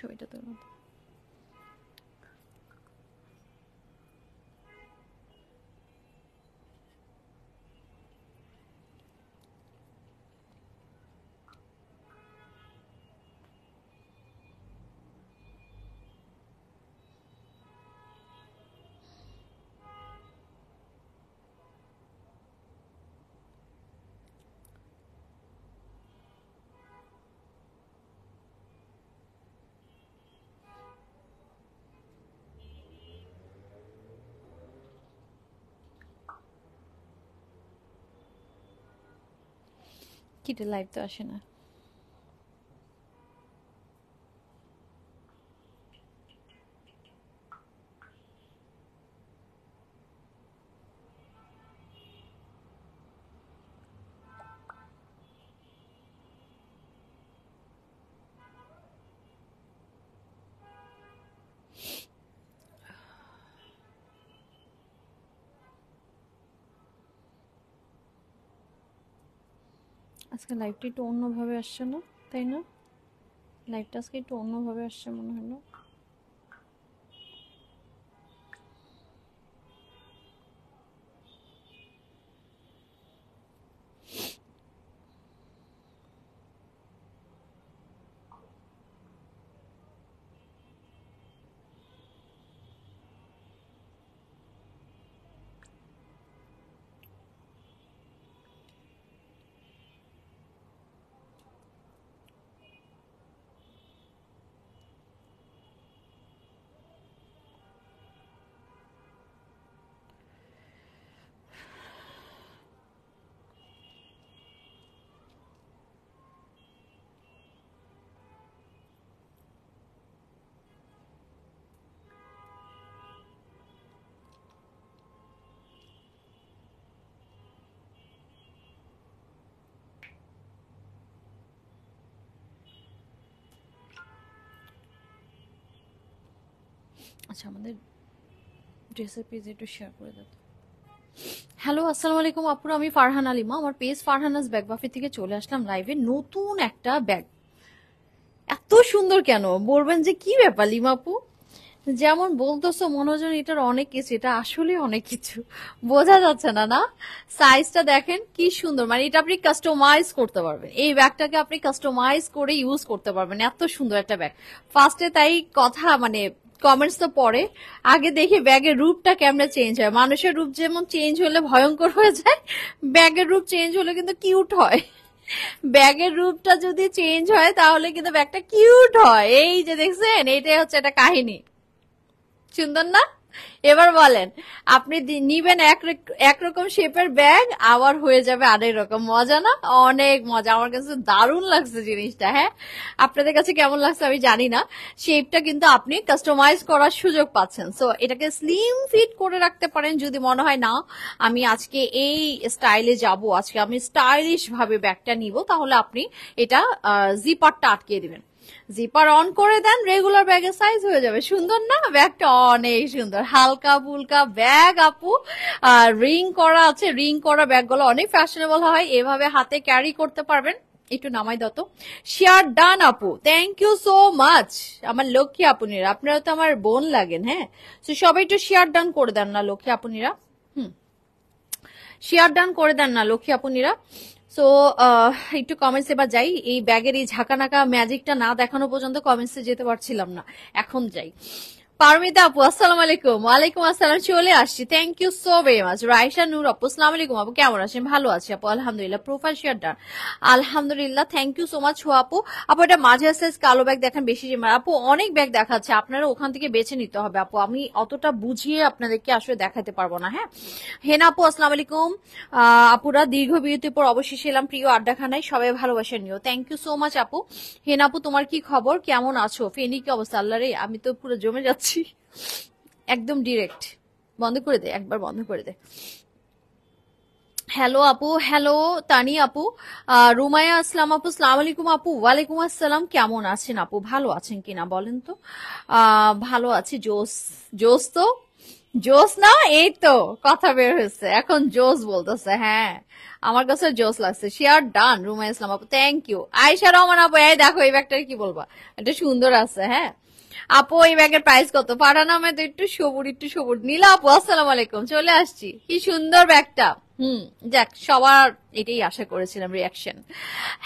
ছবিটা তোর মধ্যে কি লাইট তো আসে না আজকে লাইফটা একটু অন্যভাবে আসছে না তাই না লাইভটা আজকে একটু অন্যভাবে আসছে মনে হলো আচ্ছা আমাদের ড্রেসের একটু শেয়ার করে দেব হ্যালো আসসালামু আলাইকুম আপুর আমি ফারহান আলিমা আমার পেজ ফারহানাস ব্যাগ বাফে থেকে চলে আসলাম লাইভে নতুন একটা ব্যাগ এত সুন্দর কেন বলবেন যে কি ব্যাপার লিমাপু যেমন বলতেছো মনোজন এটার অনেক কিছু এটা আসলে অনেক কিছু বোঝা যাচ্ছে না না সাইজটা দেখেন কি সুন্দর মানে এটা আপনি কাস্টমাইজ করতে পারবেন এই ব্যাগটাকে আপনি কাস্টমাইজ করে ইউজ করতে পারবেন এত সুন্দর একটা ব্যাগ ফার্স্টে তাই কথা মানে কমেন্টস তো পরে আগে দেখি ব্যাগের রূপটা কেমন চেঞ্জ হয় মানুষের রূপ যেমন চেঞ্জ হলে ভয়ঙ্কর হয়ে যায় ব্যাগের রূপ চেঞ্জ হলে কিন্তু কিউট হয় ব্যাগের রূপটা যদি চেঞ্জ হয় তাহলে কিন্তু ব্যাগটা কিউট হয় এই যে দেখছেন এটাই হচ্ছে একটা কাহিনী সুন্দর না এবার বলেন আপনি নিবেন একরকম শেপের ব্যাগ আবার হয়ে যাবে আরেক রকম মজা না অনেক মজা আমার কাছে দারুণ লাগছে জিনিসটা হ্যাঁ আপনাদের কাছে কেমন লাগছে আমি জানি না শেপটা কিন্তু আপনি কাস্টমাইজ করার সুযোগ পাচ্ছেন সো এটাকে স্লিম ফিট করে রাখতে পারেন যদি মনে হয় না আমি আজকে এই স্টাইলে যাব আজকে আমি স্টাইলিশ ভাবে ব্যাগটা নিব তাহলে আপনি এটা জিপারটা আটকে দিবেন জিপার অন করে দেন রেগুলার ব্যাগের সাইজ হয়ে যাবে সুন্দর না ব্যাগটা অনেক সুন্দর হালকা ফুলকা ব্যাগ আপু আর রিং করা আছে রিং করা ব্যাগগুলো অনেক ফ্যাশনেবল হয় এভাবে হাতে ক্যারি করতে পারবেন একটু নামাই দত শেয়ার ডান আপু থ্যাংক ইউ সো মাচ আমার লক্ষ্মী আপুনিরা আপনারা তো আমার বোন লাগেন হ্যাঁ তো সবাই একটু শেয়ার ডান করে দেন না লক্ষ্মী আপনিরা হুম শেয়ার ডান করে দেন না লক্ষ্মী আপনিরা সো একটু কমেন্টস এবার যাই এই ব্যাগের এই ঝাঁকা ম্যাজিকটা না দেখানো পর্যন্ত কমেন্টসে যেতে পারছিলাম না এখন যাই পারমিতা আপু আসসালাম আলাইকুম ওয়ালাইকুম আসসালাম চলে আসছি thank you so very much Raisa Noor আপু আসসালাম আলাইকুম আপু কেমন আছেন ভালো আছি আপু আলহামদুলিল্লাহ প্রোফাইল শেয়ারটা আলহামদুলিল্লাহ থ্যাংক ইউ সো মাচ হো আপু আপু এটা মাঝে সাইজ কালো ব্যাগ দেখেন বেশি আপু অনেক ব্যাগ দেখাচ্ছে আপনারা ওখান থেকে বেছে নিতে হবে আপু আমি অতটা বুঝিয়ে আপনাদেরকে আসলে দেখাতে পারবো না হ্যাঁ হেনা আপু আসসালাম আলাইকুম আপুরা দীর্ঘ বিরতির পর অবশেষে এলাম প্রিয় আড্ডাখানায় সবাই ভালোবাসেন নিও থ্যাংক ইউ সো মাচ আপু হেনা আপু তোমার কি খবর কেমন আছো ফেনি কি অবস্থা আল্লাহ রে আমি তো পুরো জমে যাচ্ছি যাচ্ছি একদম ডিরেক্ট বন্ধ করে দে একবার বন্ধ করে দে হ্যালো আপু হ্যালো তানি আপু রুমায়া আসলাম আপু সালাম আলাইকুম আপু ওয়ালাইকুম আসসালাম কেমন আছেন আপু ভালো আছেন কিনা বলেন তো ভালো আছি জোস জোস তো জোস না এই তো কথা বের হয়েছে এখন জোস বলতেছে হ্যাঁ আমার কাছে জোস লাগছে শেয়ার ডান রুমায়া ইসলাম আপু থ্যাংক ইউ আয়সা রহমান আপু এই দেখো এই ব্যাগটার কি বলবা এটা সুন্দর আছে হ্যাঁ আপু এই ব্যাগের প্রাইস কত পাঠানো নামে তো একটু সবুর একটু সবুর নীলা আপু আসসালাম আলাইকুম চলে আসছি কি সুন্দর ব্যাগটা হুম যাক সবার এটাই আশা করেছিলাম reaction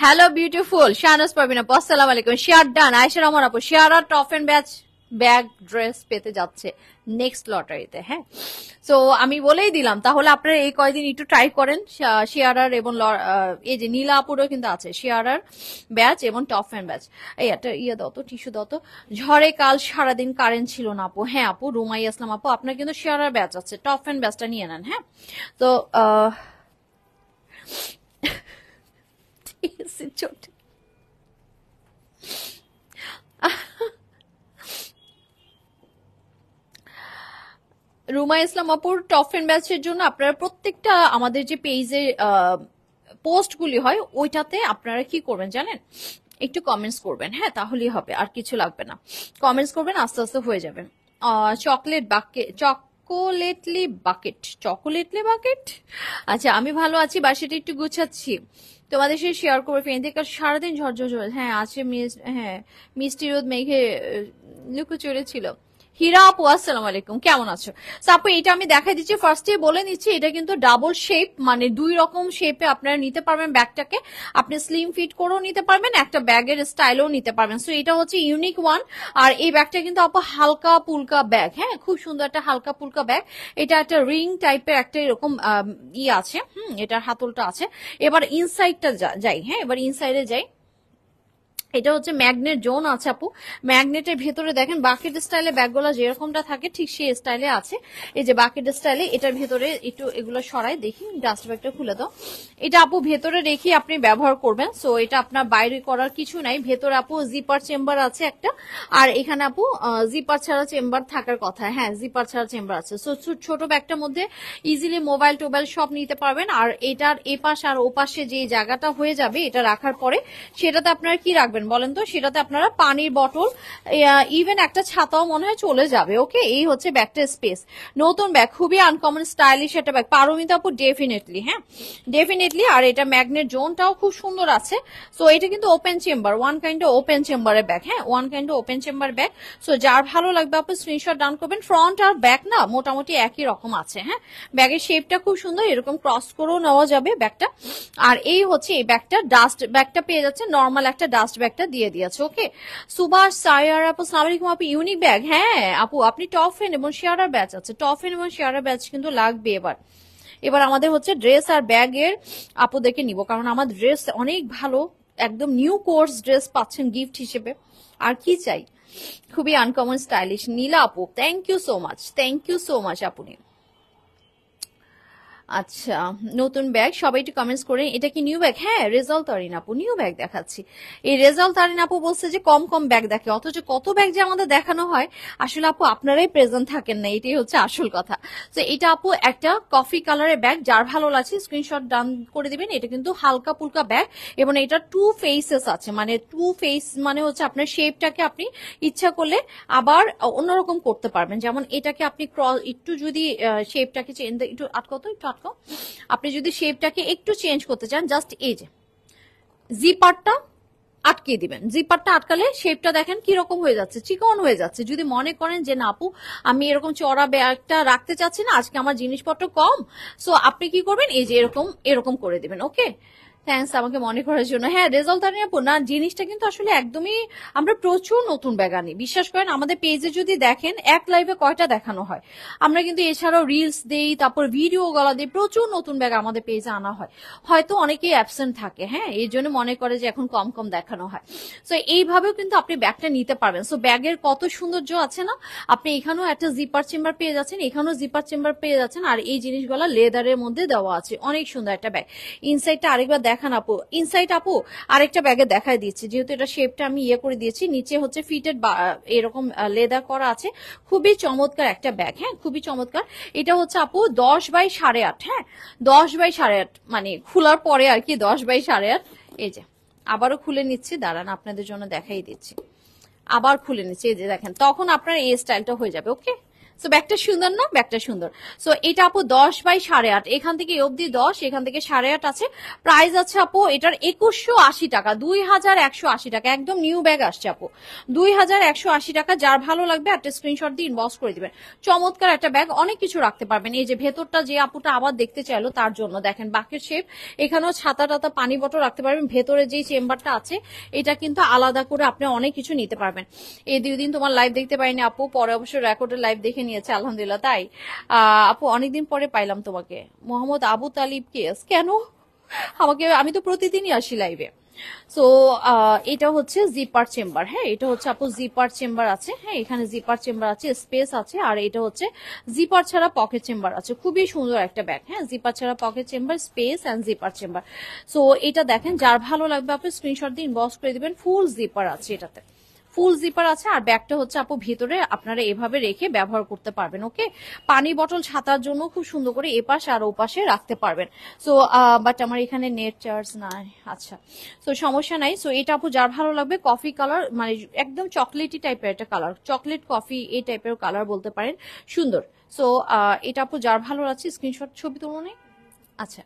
hello beautiful Shahnaz Parbina আপু আসসালাম আলাইকুম শিয়ার ডান আয়সা রহমান আপু আর top and badge bag dress পেতে যাচ্ছে নেক্সট লটারিতে হ্যাঁ সো আমি বলেই দিলাম তাহলে আপনারা এই কয়দিন একটু ট্রাই করেন শিয়ারার এবং এই যে নীলা আপুরও কিন্তু আছে শিয়ারার ব্যাচ এবং টপ ফ্যান ব্যাচ এই একটা ইয়ে দত টিস্যু দত ঝড়ে কাল সারাদিন কারেন্ট ছিল না আপু হ্যাঁ আপু রুমাই আসলাম আপু আপনার কিন্তু শিয়ারার ব্যাচ আছে টপ ফ্যান ব্যাচটা নিয়ে নেন হ্যাঁ তো ছোট রুমা ইসলাম আপুর টপ ফ্রেন্ড ব্যাচের জন্য আপনারা প্রত্যেকটা আমাদের যে পেজে পোস্টগুলি হয় ওইটাতে আপনারা কি করবেন জানেন একটু কমেন্টস করবেন হ্যাঁ তাহলেই হবে আর কিছু লাগবে না কমেন্টস করবেন আস্তে আস্তে হয়ে যাবে চকলেট বাকেট চকোলেটলি বাকেট চকোলেটলি বাকেট আচ্ছা আমি ভালো আছি বাসাটা একটু গুছাচ্ছি তোমাদের সে শেয়ার করে ফেন থেকে সারাদিন ঝরঝর হ্যাঁ আছে মিস হ্যাঁ মিষ্টি রোদ মেঘে লুকো চড়েছিল হীরা আপু আসসালাম আলাইকুম কেমন আছো আপু এটা আমি দেখাই দিচ্ছি ফার্স্টে বলে নিচ্ছি এটা কিন্তু ডাবল শেপ মানে দুই রকম শেপে আপনারা নিতে পারবেন ব্যাগটাকে আপনি স্লিম ফিট করেও নিতে পারবেন একটা ব্যাগের স্টাইলও নিতে পারবেন সো এটা হচ্ছে ইউনিক ওয়ান আর এই ব্যাগটা কিন্তু আপু হালকা পুলকা ব্যাগ হ্যাঁ খুব সুন্দর একটা হালকা পুলকা ব্যাগ এটা একটা রিং টাইপের একটা এরকম ই আছে হুম এটার হাতলটা আছে এবার ইনসাইডটা যাই হ্যাঁ এবার ইনসাইডে যাই এটা হচ্ছে ম্যাগনেট জোন আছে আপু ম্যাগনেটের ভেতরে দেখেন বাকেট স্টাইলে ব্যাগগুলো যেরকমটা থাকে ঠিক সেই স্টাইলে আছে এই যে বাকেট স্টাইলে এটার ভেতরে একটু এগুলো সরাই দেখি ডাস্ট ব্যাগটা খুলে দাও এটা আপু ভেতরে রেখে আপনি ব্যবহার করবেন সো এটা আপনার বাইরে করার কিছু নাই ভেতরে আপু জিপার চেম্বার আছে একটা আর এখানে আপু জিপার ছাড়া চেম্বার থাকার কথা হ্যাঁ জিপার ছাড়া চেম্বার আছে সো ছোট ব্যাগটার মধ্যে ইজিলি মোবাইল টোবাইল সব নিতে পারবেন আর এটার এপাশ আর ওপাশে যে জায়গাটা হয়ে যাবে এটা রাখার পরে সেটাতে আপনার কি রাখবেন পারবেন বলেন তো সেটাতে আপনারা পানির বটল ইভেন একটা ছাতাও মনে হয় চলে যাবে ওকে এই হচ্ছে ব্যাগটা স্পেস নতুন ব্যাগ খুবই আনকমন স্টাইলিশ একটা ব্যাগ পারমিতা আপু ডেফিনেটলি হ্যাঁ ডেফিনেটলি আর এটা ম্যাগনেট জোনটাও খুব সুন্দর আছে সো এটা কিন্তু open chamber one kind open চেম্বারের ব্যাগ হ্যাঁ one kind open chamber bag so যার ভালো লাগবে আপনি স্ক্রিনশট ডান করবেন ফ্রন্ট আর ব্যাক না মোটামুটি একই রকম আছে হ্যাঁ ব্যাগের শেপটা খুব সুন্দর এরকম ক্রস করেও নেওয়া যাবে ব্যাগটা আর এই হচ্ছে এই ব্যাগটা ডাস্ট ব্যাগটা পেয়ে যাচ্ছে নর্মাল একটা ডাস্ট ব্যাগ ব্যাগটা দিয়ে দিয়েছে ওকে সুভাষ সায়ার আপু সালামালিকুম আপু ইউনিক ব্যাগ হ্যাঁ আপু আপনি টপ এবং শেয়ারার ব্যাচ আছে টপ এবং শেয়ারার ব্যাচ কিন্তু লাগবে এবার এবার আমাদের হচ্ছে ড্রেস আর ব্যাগের দেখে নিব কারণ আমার ড্রেস অনেক ভালো একদম নিউ কোর্স ড্রেস পাচ্ছেন গিফট হিসেবে আর কি চাই খুবই আনকমন স্টাইলিশ নীলা আপু thank you so much thank you so much আপনি আচ্ছা নতুন ব্যাগ সবাই একটু কমেন্টস করেন এটা কি নিউ ব্যাগ হ্যাঁ রেজাল্ট তারিন আপু নিউ ব্যাগ দেখাচ্ছি এই রেজাল্ট তারিন আপু বলছে যে কম কম ব্যাগ দেখে অথচ কত ব্যাগ যে আমাদের দেখানো হয় আসলে আপু আপনারাই প্রেজেন্ট থাকেন না এটাই হচ্ছে আসল কথা তো এটা আপু একটা কফি কালারের ব্যাগ যার ভালো লাগছে স্ক্রিনশট ডান করে দিবেন এটা কিন্তু হালকা পুলকা ব্যাগ এবং এটা টু ফেসেস আছে মানে টু ফেস মানে হচ্ছে আপনার শেপটাকে আপনি ইচ্ছা করলে আবার অন্যরকম করতে পারবেন যেমন এটাকে আপনি ক্রস একটু যদি শেপটাকে একটু আটকত একটু মাত্র আপনি যদি শেপটাকে একটু চেঞ্জ করতে চান জাস্ট এই যে জিপারটা আটকিয়ে দিবেন জিপারটা আটকালে শেপটা দেখেন কি রকম হয়ে যাচ্ছে চিকন হয়ে যাচ্ছে যদি মনে করেন যে না আপু আমি এরকম চড়া ব্যাগটা রাখতে চাচ্ছি না আজকে আমার জিনিসপত্র কম সো আপনি কি করবেন এই যে এরকম এরকম করে দিবেন ওকে থ্যাংকস আমাকে মনে করার জন্য হ্যাঁ রেজাল্ট আপু না জিনিসটা কিন্তু আসলে একদমই আমরা প্রচুর নতুন ব্যাগ আনি বিশ্বাস করেন আমাদের পেজে যদি দেখেন এক লাইভে কয়টা দেখানো হয় আমরা কিন্তু এছাড়াও রিলস দেই তারপর ভিডিও গলা দিই প্রচুর নতুন ব্যাগ আমাদের পেজে আনা হয় হয়তো অনেকেই অ্যাবসেন্ট থাকে হ্যাঁ এই জন্য মনে করে যে এখন কম কম দেখানো হয় সো এইভাবেও কিন্তু আপনি ব্যাগটা নিতে পারবেন সো ব্যাগের কত সৌন্দর্য আছে না আপনি এখানেও একটা জিপার চেম্বার পেয়ে যাচ্ছেন এখানেও জিপার চেম্বার পেয়ে যাচ্ছেন আর এই জিনিসগুলো লেদারের মধ্যে দেওয়া আছে অনেক সুন্দর একটা ব্যাগ ইনসাইডটা আরেকবার দেখ দেখান আপু ইনসাইট আপু আরেকটা ব্যাগে দেখায় দিচ্ছি যেহেতু এটা শেপটা আমি ইয়ে করে দিয়েছি নিচে হচ্ছে ফিটেড এরকম লেদার করা আছে খুবই চমৎকার একটা ব্যাগ হ্যাঁ খুবই চমৎকার এটা হচ্ছে আপু দশ বাই সাড়ে আট হ্যাঁ দশ বাই সাড়ে আট মানে খোলার পরে আর কি দশ বাই সাড়ে আট এই যে আবারও খুলে নিচ্ছি দাঁড়ান আপনাদের জন্য দেখাই দিচ্ছি আবার খুলে নিচ্ছি এই যে দেখেন তখন আপনার এই স্টাইলটা হয়ে যাবে ওকে সো ব্যাগটা সুন্দর না ব্যাগটা সুন্দর সো এটা আপু দশ বাই সাড়ে আট এখান থেকে অবধি দশ এখান থেকে সাড়ে আট আছে প্রাইস আছে আপু এটার একুশশো আশি টাকা দুই হাজার একশো আশি টাকা একদম নিউ ব্যাগ আসছে আপু দুই হাজার একশো আশি টাকা যার ভালো লাগবে একটা স্ক্রিনশট দিয়ে ইনবক্স করে দিবেন চমৎকার একটা ব্যাগ অনেক কিছু রাখতে পারবেন এই যে ভেতরটা যে আপুটা আবার দেখতে চাইলো তার জন্য দেখেন বাকের শেপ এখানেও ছাতা টাতা পানি বটল রাখতে পারবেন ভেতরে যে চেম্বারটা আছে এটা কিন্তু আলাদা করে আপনি অনেক কিছু নিতে পারবেন এই দুদিন তোমার লাইভ দেখতে পারিনি আপু পরে অবশ্য রেকর্ডের লাইভ দেখে নিয়েছে আলহামদুলিল্লাহ তাই আপু অনেকদিন পরে পাইলাম তোমাকে মোহাম্মদ আবু তালিব কেস কেন আমাকে আমি তো প্রতিদিনই আসি লাইভে সো এটা হচ্ছে জিপার চেম্বার হ্যাঁ এটা হচ্ছে আপু জিপার চেম্বার আছে হ্যাঁ এখানে জিপার চেম্বার আছে স্পেস আছে আর এটা হচ্ছে জিপার ছাড়া পকেট চেম্বার আছে খুবই সুন্দর একটা ব্যাগ হ্যাঁ জিপার ছাড়া pocket chamber space and zipper chamber so এটা দেখেন যার ভালো লাগবে আপনি স্ক্রিনশট দিয়ে ইনবক্স করে দেবেন ফুল জিপার আছে এটাতে ফুল জিপার আছে আর ব্যাগটা হচ্ছে আপু ভিতরে আপনারা এভাবে রেখে ব্যবহার করতে পারবেন ওকে পানি বটল ছাতার জন্য খুব সুন্দর করে এপাশ আর ওপাশে রাখতে পারবেন সো বাট আমার এখানে নেট চার্জ নাই আচ্ছা সো সমস্যা নাই সো এটা আপু যার ভালো লাগবে কফি কালার মানে একদম চকলেটই টাইপের একটা কালার চকলেট কফি এই টাইপের কালার বলতে পারেন সুন্দর সো এটা আপু যার ভালো লাগছে স্ক্রিনশট ছবি তুলনায় আচ্ছা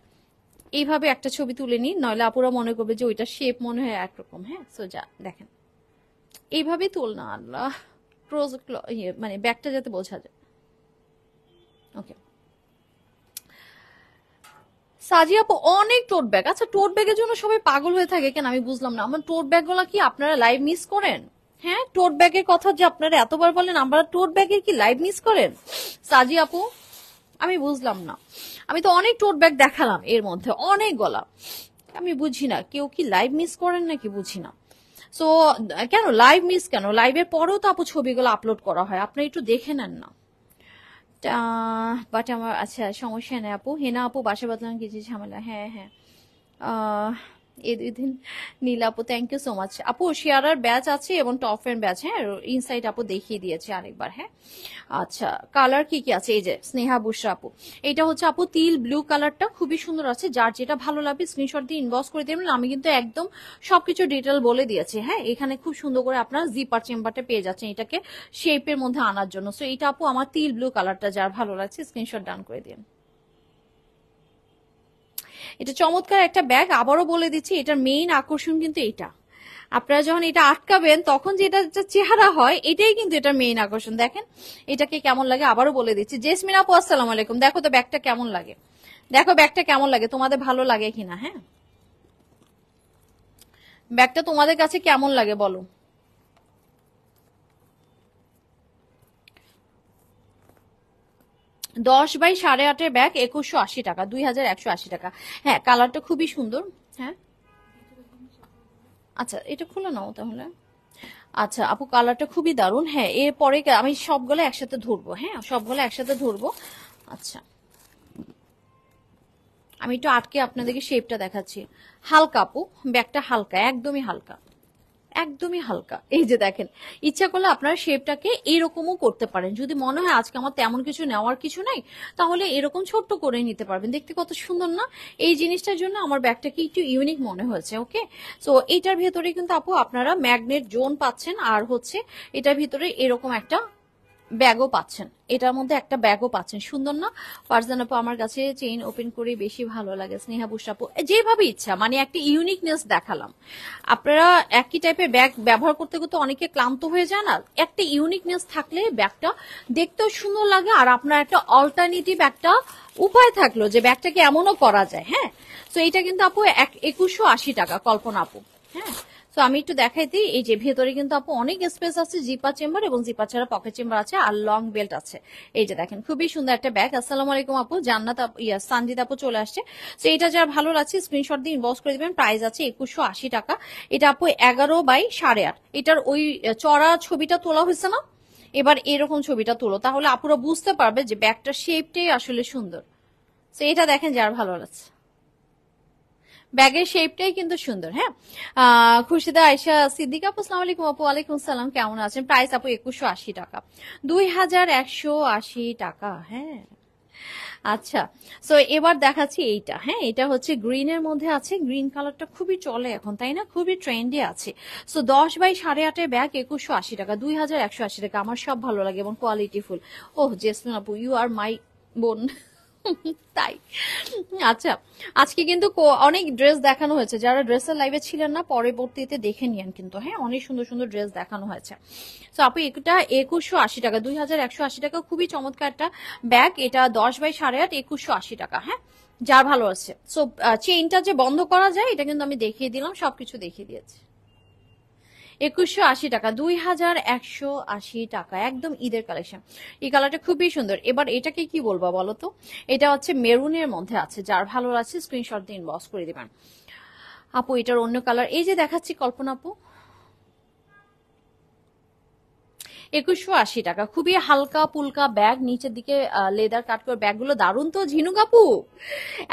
এইভাবে একটা ছবি তুলে নিই নয়লে আপুরা মনে করবে যে ওইটা শেপ মনে হয় একরকম হ্যাঁ সো যা দেখেন এইভাবে তোল না আল্লাহ ইয়ে মানে ব্যাগটা যাতে বোঝা যায় ওকে সাজি আপু অনেক টোট ব্যাগ আচ্ছা টোট ব্যাগের জন্য সবাই পাগল হয়ে থাকে কেন আমি বুঝলাম না আমার টোট ব্যাগগুলো কি আপনারা লাইভ মিস করেন হ্যাঁ টোট ব্যাগের কথা যে আপনারা এতবার বলেন আমরা টোট ব্যাগের কি লাইভ মিস করেন সাজি আপু আমি বুঝলাম না আমি তো অনেক টোট ব্যাগ দেখালাম এর মধ্যে অনেক গলা আমি বুঝি না কেউ কি লাইভ মিস করেন নাকি বুঝি না সো কেন লাইভ মিস কেন লাইভের পরেও তো আপু ছবিগুলো আপলোড করা হয় আপনি একটু দেখে নেন না বাট আমার আচ্ছা সমস্যা নেই আপু হেনা আপু বাসা বাতলাম কিছু ঝামেলা হ্যাঁ হ্যাঁ এই দুই দিন নীল আপু থ্যাংক ইউ সো মাচ আপু শিয়ারার ব্যাচ আছে এবং টপ ফ্রেন্ড ব্যাচ হ্যাঁ ইনসাইট আপু দেখিয়ে দিয়েছে আরেকবার হ্যাঁ আচ্ছা কালার কি কি আছে এই যে স্নেহা বুসরা আপু এটা হচ্ছে আপু তিল ব্লু কালারটা খুবই সুন্দর আছে যার যেটা ভালো লাগবে স্ক্রিনশট দিয়ে ইনবক্স করে দেবেন আমি কিন্তু একদম সবকিছু ডিটেল বলে দিয়েছি হ্যাঁ এখানে খুব সুন্দর করে আপনার জিপার চেম্বারটা পেয়ে যাচ্ছেন এটাকে শেপের মধ্যে আনার জন্য সো এটা আপু আমার তিল ব্লু কালারটা যার ভালো লাগছে স্ক্রিনশট ডান করে দিন এটা চমৎকার একটা ব্যাগ আবারও বলে দিচ্ছি এটার মেইন আকর্ষণ কিন্তু এটা আপনারা যখন এটা আটকাবেন তখন যে এটা চেহারা হয় এটাই কিন্তু এটা মেইন আকর্ষণ দেখেন এটাকে কেমন লাগে আবারও বলে দিচ্ছি জেসমিন আপু আসসালাম আলাইকুম দেখো তো ব্যাগটা কেমন লাগে দেখো ব্যাগটা কেমন লাগে তোমাদের ভালো লাগে কিনা হ্যাঁ ব্যাগটা তোমাদের কাছে কেমন লাগে বলো দশ বাই সাড়ে আটের ব্যাগ একুশশো আশি টাকা দুই হাজার একশো আশি টাকা হ্যাঁ কালারটা খুবই সুন্দর হ্যাঁ আচ্ছা এটা খুলে নাও তাহলে আচ্ছা আপু কালারটা খুবই দারুণ হ্যাঁ এরপরে আমি সবগুলো একসাথে ধরবো হ্যাঁ সবগুলো একসাথে ধরবো আচ্ছা আমি একটু আটকে আপনাদেরকে শেপটা দেখাচ্ছি হালকা আপু ব্যাগটা হালকা একদমই হালকা একদমই হালকা এই যে দেখেন ইচ্ছা করলে আপনার শেপটাকে এরকমও করতে পারেন যদি মনে হয় আজকে আমার তেমন কিছু নেওয়ার কিছু নাই তাহলে এরকম ছোট্ট করে নিতে পারবেন দেখতে কত সুন্দর না এই জিনিসটার জন্য আমার ব্যাগটাকে একটু ইউনিক মনে হয়েছে ওকে সো এটার ভেতরে কিন্তু আপু আপনারা ম্যাগনেট জোন পাচ্ছেন আর হচ্ছে এটার ভিতরে এরকম একটা ব্যাগও পাচ্ছেন এটার মধ্যে একটা ব্যাগও পাচ্ছেন সুন্দর না ফারজান আপু আমার কাছে চেইন ওপেন করে বেশি ভালো লাগে স্নেহা বুসাপু যেভাবে ইচ্ছা মানে একটা ইউনিকনেস দেখালাম আপনারা একই টাইপের ব্যাগ ব্যবহার করতে করতে অনেকে ক্লান্ত হয়ে যায় না একটা ইউনিকনেস থাকলে ব্যাগটা দেখতেও সুন্দর লাগে আর আপনার একটা অল্টারনেটিভ একটা উপায় থাকলো যে ব্যাগটাকে এমনও করা যায় হ্যাঁ তো এটা কিন্তু আপু এক একুশশো আশি টাকা কল্পনা আপু হ্যাঁ তো আমি একটু দেখাই দিই এই যে ভেতরে কিন্তু আপু অনেক স্পেস আছে জিপা চেম্বার এবং জিপা ছাড়া পকেট চেম্বার আছে আর লং বেল্ট আছে এই যে দেখেন খুবই সুন্দর একটা ব্যাগ আসসালামু আলাইকুম আপু জান্নাত ইয়া সানজিদ আপু চলে আসছে তো এটা যার ভালো লাগছে স্ক্রিনশট দিয়ে ইনবক্স করে দিবেন প্রাইস আছে একুশশো আশি টাকা এটা আপু এগারো বাই সাড়ে আট এটার ওই চড়া ছবিটা তোলা হয়েছে না এবার এরকম ছবিটা তোলো তাহলে আপুরা বুঝতে পারবে যে ব্যাগটার শেপটাই আসলে সুন্দর তো এটা দেখেন যার ভালো লাগছে ব্যাগের শেপটাই কিন্তু সুন্দর হ্যাঁ খুশিদা আয়সা সিদ্দিক আপু আসসালাম আলাইকুম আপু ওয়ালাইকুম সালাম কেমন আছেন প্রাইস আপু একুশশো আশি টাকা দুই হাজার একশো আশি টাকা হ্যাঁ আচ্ছা সো এবার দেখাচ্ছি এইটা হ্যাঁ এটা হচ্ছে এর মধ্যে আছে গ্রিন কালারটা খুবই চলে এখন তাই না খুবই ট্রেন্ডে আছে সো দশ বাই সাড়ে আটের ব্যাগ একুশশো আশি টাকা দুই হাজার একশো আশি টাকা আমার সব ভালো লাগে এবং কোয়ালিটিফুল ওহ জেসমিন আপু ইউ আর মাই বোন তাই আচ্ছা আজকে কিন্তু অনেক ড্রেস দেখানো হয়েছে যারা ড্রেসের লাইভে ছিলেন না পরবর্তীতে দেখে নিয়েন কিন্তু হ্যাঁ অনেক সুন্দর সুন্দর ড্রেস দেখানো হয়েছে তো আপু এটা একুশশো আশি টাকা দুই হাজার একশো আশি টাকা খুবই চমৎকার একটা ব্যাগ এটা দশ বাই সাড়ে আট একুশশো আশি টাকা হ্যাঁ যা ভালো আছে সো চেইনটা যে বন্ধ করা যায় এটা কিন্তু আমি দেখিয়ে দিলাম সবকিছু দেখিয়ে দিয়েছি একুশশো আশি টাকা দুই হাজার একশো আশি টাকা একদম ঈদের কালেকশন এই কালারটা খুবই সুন্দর এবার এটাকে কি বলবো বলো তো এটা হচ্ছে মেরুনের মধ্যে আছে যার ভালো আছে স্ক্রিনশট দিয়ে ইনবক্স করে দেবেন আপু এটার অন্য কালার এই যে দেখাচ্ছি কল্পনা আপু একুশশো আশি টাকা খুবই হালকা পুলকা ব্যাগ নিচের দিকে লেদার কাট করে ব্যাগগুলো দারুণ তো ঝিনুক আপু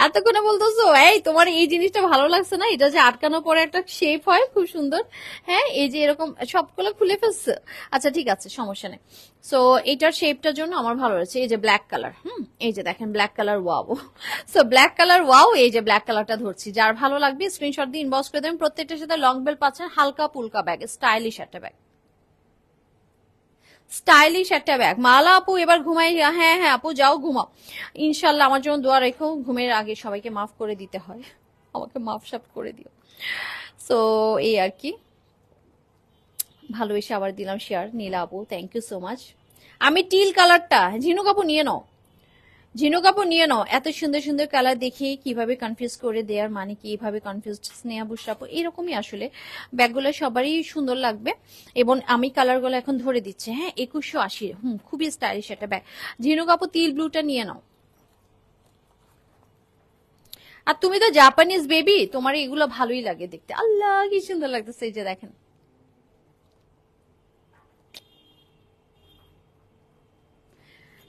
এতক্ষণে বলতেছো এই তোমার এই জিনিসটা ভালো লাগছে না এটা যে আটকানোর পরে একটা শেপ হয় খুব সুন্দর হ্যাঁ এই যে এরকম সবগুলো খুলে ফেলছে আচ্ছা ঠিক আছে সমস্যা নেই সো এটার শেপটার জন্য আমার ভালো লাগছে এই যে ব্ল্যাক কালার হুম এই যে দেখেন black colour wow so black colour wow এই যে ব্ল্যাক কালারটা ধরছি যার ভালো লাগবে স্ক্রিনশট দিয়ে ইনবক্স করে দেবেন প্রত্যেকটার সাথে লং বেল পাচ্ছেন হালকা পুলকা ব্যাগ স্টাইলিশ একটা ব্যাগ স্টাইলিশ একটা ব্যাগ মালা আপু এবার ঘুমাই হ্যাঁ হ্যাঁ আপু যাও ঘুমাও ইনশাল্লাহ আমার জন্য দোয়া রেখো ঘুমের আগে সবাইকে মাফ করে দিতে হয় আমাকে মাফ সাফ করে দিও সো এই আর কি ভালোবেসে আবার দিলাম শেয়ার নীলা আপু থ্যাংক ইউ সো মাচ আমি টিল কালারটা ঝিনুক আপু নিয়ে নাও ঝিনুক আপু নিয়ে নাও এত সুন্দর সুন্দর কালার দেখিয়ে কিভাবে কনফিউজ করে দেওয়ার মানে কি এইভাবে কনফিউজ স্নেহা বুসাপু এরকমই আসলে ব্যাগগুলো সবারই সুন্দর লাগবে এবং আমি কালারগুলো এখন ধরে দিচ্ছি হ্যাঁ একুশশো আশি হুম খুবই স্টাইলিশ একটা ব্যাগ ঝিনুক আপু তিল ব্লুটা নিয়ে নাও আর তুমি তো জাপানিজ বেবি তোমার এগুলো ভালোই লাগে দেখতে আল্লাহ কি সুন্দর লাগতেছে এই যে দেখেন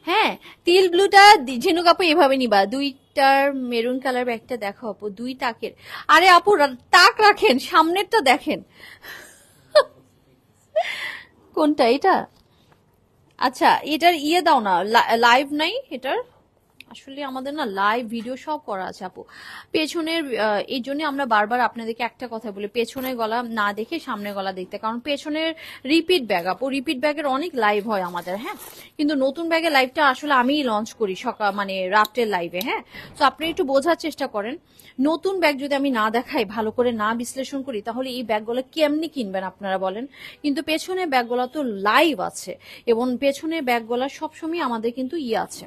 হ্যাঁ তিল ব্লুটা ঝিনুক আপু এভাবে নিবা দুইটার মেরুন কালার ব্যাগটা দেখো আপু দুই তাকের আরে আপু তাক রাখেন সামনেরটা দেখেন কোনটা এটা আচ্ছা এটার ইয়ে দাও না লাইভ নাই এটার আসলে আমাদের না লাইভ ভিডিও সব করা আছে আপু পেছনের এই জন্য আমরা বারবার আপনাদেরকে একটা কথা বলি পেছনের গলা না দেখে সামনে গলা দেখতে কারণ পেছনের রিপিট ব্যাগ আপু রিপিট ব্যাগের অনেক লাইভ হয় আমাদের হ্যাঁ কিন্তু নতুন ব্যাগের লাইভটা আসলে আমিই লঞ্চ করি সকাল মানে রাত্রের লাইভে হ্যাঁ তো আপনি একটু বোঝার চেষ্টা করেন নতুন ব্যাগ যদি আমি না দেখাই ভালো করে না বিশ্লেষণ করি তাহলে এই ব্যাগগুলো কেমনি কিনবেন আপনারা বলেন কিন্তু পেছনের ব্যাগগুলো তো লাইভ আছে এবং পেছনের ব্যাগগুলো সবসময় আমাদের কিন্তু ইয়ে আছে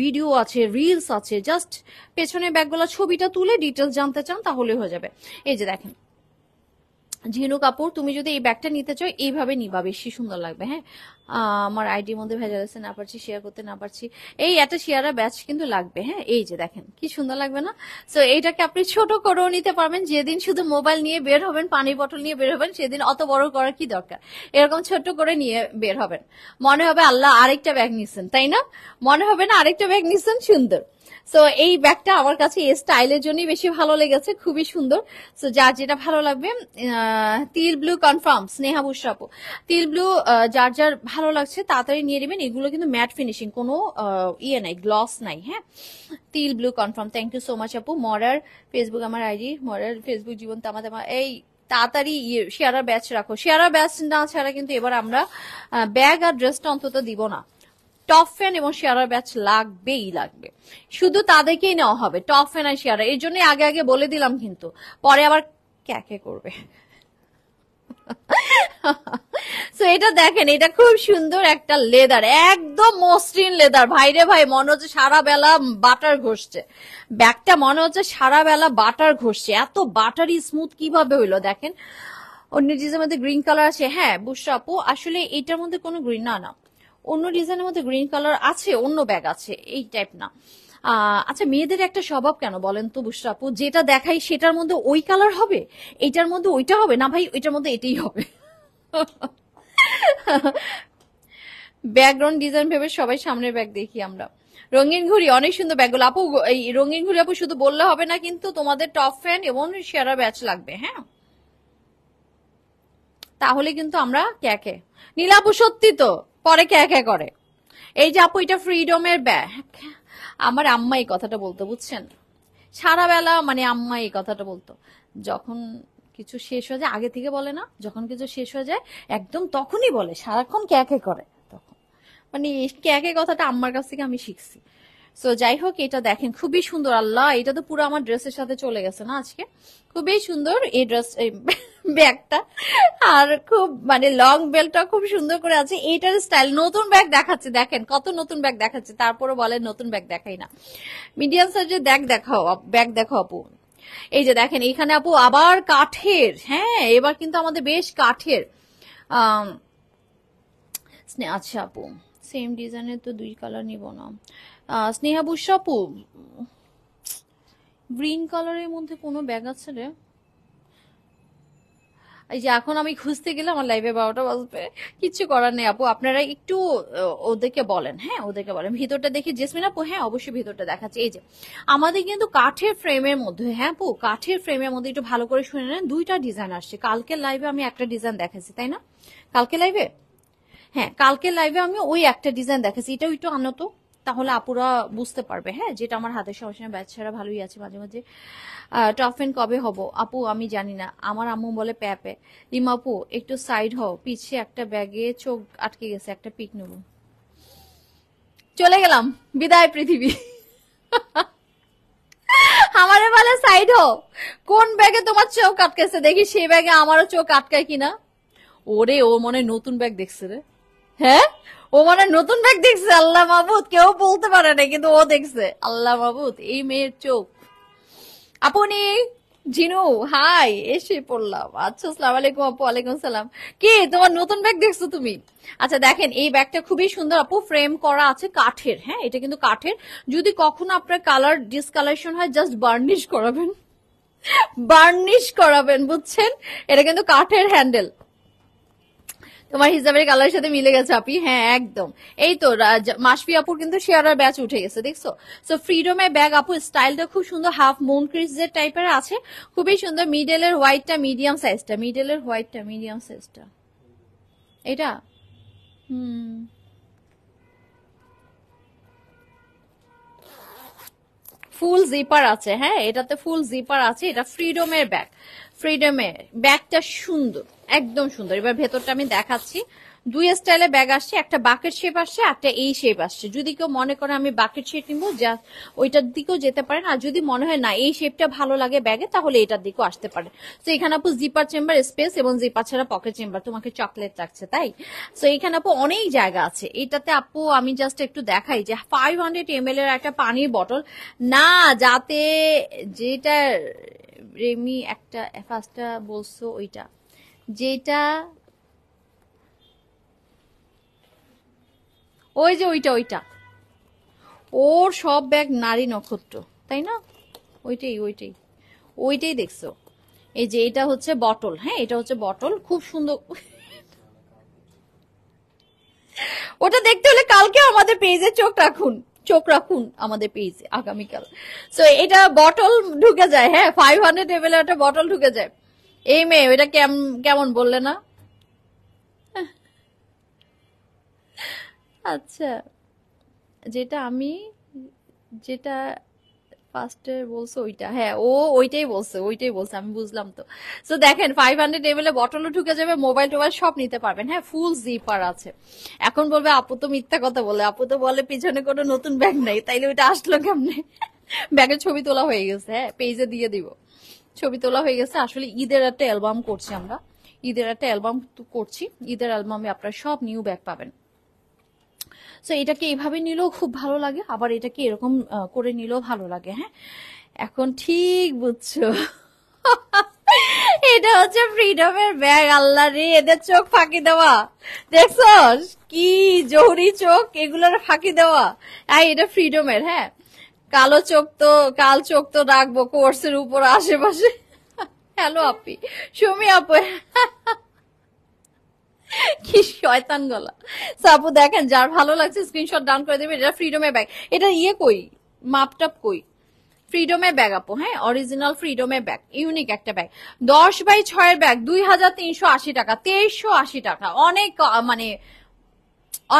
ভিডিও আছে রিলস আছে জাস্ট পেছনে ব্যাগগুলো ছবিটা তুলে ডিটেলস জানতে চান তাহলে হয়ে যাবে এই যে দেখেন ঝিনু কাপুর তুমি যদি এই ব্যাগটা নিতে চাও এইভাবে নিবা বেশি সুন্দর লাগবে হ্যাঁ আমার আইডির মধ্যে ভেজা আছে না পারছি শেয়ার করতে না পারছি এই একটা শেয়ারা ব্যাচ কিন্তু লাগবে হ্যাঁ এই যে দেখেন কি সুন্দর লাগবে না সো এইটাকে আপনি ছোট করেও নিতে পারবেন যেদিন শুধু মোবাইল নিয়ে বের হবেন পানির বটল নিয়ে বের হবেন সেদিন অত বড় করার কি দরকার এরকম ছোট করে নিয়ে বের হবেন মনে হবে আল্লাহ আরেকটা ব্যাগ নিচ্ছেন তাই না মনে হবে না আরেকটা ব্যাগ নিচ্ছেন সুন্দর সো এই ব্যাগটা আমার কাছে এই স্টাইলের জন্যই বেশি ভালো লেগেছে খুবই সুন্দর সো যার যেটা ভালো লাগবে তিল ব্লু কনফার্ম স্নেহা বুশরাপু তিল ব্লু যার যার ভালো লাগছে তাড়াতাড়ি নিয়ে নেবেন এগুলো কিন্তু ম্যাট ফিনিশিং কোনো ইয়ে নাই গ্লস নাই হ্যাঁ teal blue confirm thank you so much আপু মরার ফেসবুক আমার আইডি মরার ফেসবুক জীবন তামা তামা এই তাড়াতাড়ি ইয়ে, শেয়ারার ব্যাচ রাখো শেয়ারার ব্যাচ না ছাড়া কিন্তু এবার আমরা ব্যাগ আর ড্রেসটা অন্তত দিব না টপ ফ্যান এবং শেয়ারার ব্যাচ লাগবেই লাগবে শুধু তাদেরকেই নেওয়া হবে টপ ফ্যান আর শেয়ারার এর জন্য আগে আগে বলে দিলাম কিন্তু পরে আবার ক্যাকে করবে সো এটা দেখেন এটা খুব সুন্দর একটা লেদার একদম মসৃণ লেদার ভাইরে ভাই মনে হচ্ছে সারা বেলা বাটার ঘষছে ব্যাগটা মনে হচ্ছে সারা বেলা বাটার ঘষছে এত বাটারি স্মুথ কিভাবে হইলো দেখেন অন্য ডিজাইনের মধ্যে গ্রিন কালার আছে হ্যাঁ বুসরা আপু আসলে এটার মধ্যে কোনো গ্রিন না না অন্য ডিজাইনের মধ্যে গ্রিন কালার আছে অন্য ব্যাগ আছে এই টাইপ না আচ্ছা মেয়েদের একটা স্বভাব কেন বলেন তো বুসরাপু যেটা দেখাই সেটার মধ্যে ওই কালার হবে এটার মধ্যে ওইটা হবে না ভাই ওইটার মধ্যে এটাই হবে ব্যাকগ্রাউন্ড ডিজাইন ভেবে সবাই সামনের ব্যাগ দেখি আমরা রঙিন ঘুড়ি অনেক সুন্দর ব্যাগগুলো আপু এই রঙিন ঘুড়ি আপু শুধু বললে হবে না কিন্তু তোমাদের টপ ফ্যান এবং সেরা ব্যাচ লাগবে হ্যাঁ তাহলে কিন্তু আমরা ক্যাকে নীলাপু সত্যি তো পরে কে কে করে এই যে আপু এটা ফ্রিডমের ব্যাগ আমার আম্মা এই কথাটা বলতো বুঝছেন সারা বেলা মানে আম্মা এই কথাটা বলতো যখন কিছু শেষ হয়ে যায় আগে থেকে বলে না যখন কিছু শেষ হয়ে যায় একদম তখনই বলে সারাক্ষণ কে কে করে তখন মানে কে কে কথাটা আম্মার কাছ থেকে আমি শিখছি সো যাই হোক এটা দেখেন খুবই সুন্দর আল্লাহ এটা তো পুরো আমার ড্রেসের সাথে চলে গেছে না আজকে খুবই সুন্দর এই ড্রেস ব্যাগটা আর খুব মানে লং বেল্টটা খুব সুন্দর করে আছে এইটার স্টাইল নতুন ব্যাগ দেখাচ্ছে দেখেন কত নতুন ব্যাগ দেখাচ্ছে তারপরে বলে নতুন ব্যাগ দেখাই না মিডিয়াম সাইজের ব্যাগ দেখাও ব্যাগ দেখাও আপু এই যে দেখেন এখানে আপু আবার কাঠের হ্যাঁ এবার কিন্তু আমাদের বেশ কাঠের আচ্ছা আপু সেম ডিজাইনের তো দুই কালার নিব না স্নেহা আপু গ্রিন কালারের মধ্যে কোনো ব্যাগ আছে রে এই যে এখন আমি খুঁজতে গেলে আমার লাইভে বারোটা বাজবে কিচ্ছু করার নেই আপু আপনারা একটু ওদেরকে বলেন হ্যাঁ ওদেরকে বলেন ভিতরটা দেখি জেসমিন আপু হ্যাঁ অবশ্যই ভিতরটা দেখাচ্ছে এই যে আমাদের কিন্তু কাঠের ফ্রেমের মধ্যে হ্যাঁ আপু কাঠের ফ্রেমের মধ্যে একটু ভালো করে শুনে নেন দুইটা ডিজাইন আসছে কালকে লাইভে আমি একটা ডিজাইন দেখাচ্ছি তাই না কালকে লাইভে হ্যাঁ কালকে লাইভে আমি ওই একটা ডিজাইন দেখাচ্ছি এটাও একটু আনতো তাহলে আপুরা বুঝতে পারবে হ্যাঁ যেটা আমার হাতের সমস্যা ব্যাচ ছাড়া ভালোই আছে মাঝে মাঝে টফেন কবে হব আপু আমি জানি না আমার আম্মু বলে প্যাপে রিমাপু একটু সাইড হও পিছিয়ে একটা ব্যাগে চোখ আটকে গেছে একটা পিক নেব চলে গেলাম বিদায় পৃথিবী আমারে বলে সাইড হও কোন ব্যাগে তোমার চোখ আটকেছে দেখি সেই ব্যাগে আমারও চোখ আটকায় কিনা ওরে ও মনে নতুন ব্যাগ দেখছে রে হ্যাঁ ও মানে নতুন ব্যাগ দেখছে আল্লাহ মাহবুদ কেউ বলতে পারে না কিন্তু ও দেখছে আল্লাহ মাহবুদ এই মেয়ের চোখ আপনি জিনু হাই এসে পড়লাম আচ্ছা সালাম আলাইকুম আপু আলাইকুম সালাম কি তোমার নতুন ব্যাগ দেখছো তুমি আচ্ছা দেখেন এই ব্যাগটা খুবই সুন্দর আপু ফ্রেম করা আছে কাঠের হ্যাঁ এটা কিন্তু কাঠের যদি কখনো আপনার কালার ডিসকালেশন হয় জাস্ট বার্নিশ করাবেন বার্নিশ করাবেন বুঝছেন এটা কিন্তু কাঠের হ্যান্ডেল তোমার হিজাবের কালারের সাথে মিলে গেছে আপি হ্যাঁ একদম এই তো মাসফি আপুর কিন্তু শেয়ারার ব্যাচ উঠে গেছে দেখছো সো ফ্রিডমের ব্যাগ আপু স্টাইলটা খুব সুন্দর হাফ মুন ক্রিজের টাইপের আছে খুবই সুন্দর মিডেলের হোয়াইটটা মিডিয়াম সাইজটা মিডেলের হোয়াইটটা মিডিয়াম সাইজটা এটা হুম ফুল জিপার আছে হ্যাঁ এটাতে ফুল জিপার আছে এটা ফ্রিডমের ব্যাগ ফ্রিডমের ব্যাগটা সুন্দর একদম সুন্দর এবার ভেতরটা আমি দেখাচ্ছি দুই স্টাইলে ব্যাগ আসছে একটা বাকেট শেপ আসছে একটা এই শেপ আসছে যদি কেউ মনে করে আমি বাকেট শেপ নিবো যা ওইটার দিকেও যেতে পারেন আর যদি মনে হয় না এই শেপটা ভালো লাগে ব্যাগে তাহলে এটার দিকেও আসতে পারে তো এখানে আপু জিপার চেম্বার স্পেস এবং জিপার ছাড়া পকেট চেম্বার তোমাকে চকলেট লাগছে তাই তো এখানে আপু অনেক জায়গা আছে এটাতে আপু আমি জাস্ট একটু দেখাই যে ফাইভ হান্ড্রেড এম এর একটা পানির বটল না যাতে যেটা রেমি একটা ফার্স্টটা বলছো ওইটা যেটা ওই যে ওইটা ওইটা ওর সব ব্যাগ নারী নক্ষত্র তাই না ওইটাই ওইটাই ওইটাই দেখছো এই যে এটা হচ্ছে বটল হ্যাঁ এটা হচ্ছে বটল খুব সুন্দর ওটা দেখতে হলে কালকে আমাদের পেজে চোখ রাখুন চোখ রাখুন আমাদের পেজে আগামীকাল তো এটা বটল ঢুকে যায় হ্যাঁ ফাইভ হান্ড্রেড এমএল একটা বটল ঢুকে যায় এই মেয়ে ওইটা কেমন বললে না আচ্ছা যেটা আমি যেটা ফার্স্টে বলছো ওইটা হ্যাঁ ও ওইটাই বলছে ওইটাই বলছে আমি বুঝলাম তো সো দেখেন ফাইভ হান্ড্রেড এমএল বটলও ঢুকে যাবে মোবাইল টোবাইল সব নিতে পারবেন হ্যাঁ ফুল জিপার আছে এখন বলবে আপু তো মিথ্যা কথা বলে আপু তো বলে পিছনে কোনো নতুন ব্যাগ নেই তাইলে ওইটা আসলো কেমনে ব্যাগের ছবি তোলা হয়ে গেছে হ্যাঁ পেজে দিয়ে দিব ছবি তোলা হয়ে গেছে আসলে ঈদের একটা অ্যালবাম করছি আমরা ঈদের একটা অ্যালবাম করছি ঈদের অ্যালবামে আপনারা সব নিউ ব্যাগ পাবেন সো এটাকে এইভাবে নিলেও খুব ভালো লাগে আবার এটাকে এরকম করে নিলেও ভালো লাগে হ্যাঁ এখন ঠিক বুঝছো এটা হচ্ছে ফ্রিডমের ব্যাগ আল্লাহ রে এদের চোখ ফাঁকি দেওয়া দেখছ কি জহরি চোখ এগুলোর ফাঁকি দেওয়া এটা ফ্রিডমের হ্যাঁ কালো চোখ তো কাল চোখ তো রাখবো কোর্সের উপর আশেপাশে হ্যালো আপি সুমি আপু কি শয়তান গলা সাপু দেখেন যার ভালো লাগছে স্ক্রিনশট ডাউন করে দেবে এটা ফ্রিডমে ব্যাগ এটা ইয়ে কই মাপটাপ কই ফ্রিডমে ব্যাগ আপু হ্যাঁ অরিজিনাল ফ্রিডমে ব্যাগ ইউনিক একটা ব্যাগ দশ বাই ছয়ের ব্যাগ দুই হাজার তিনশো আশি টাকা তেইশশো আশি টাকা অনেক মানে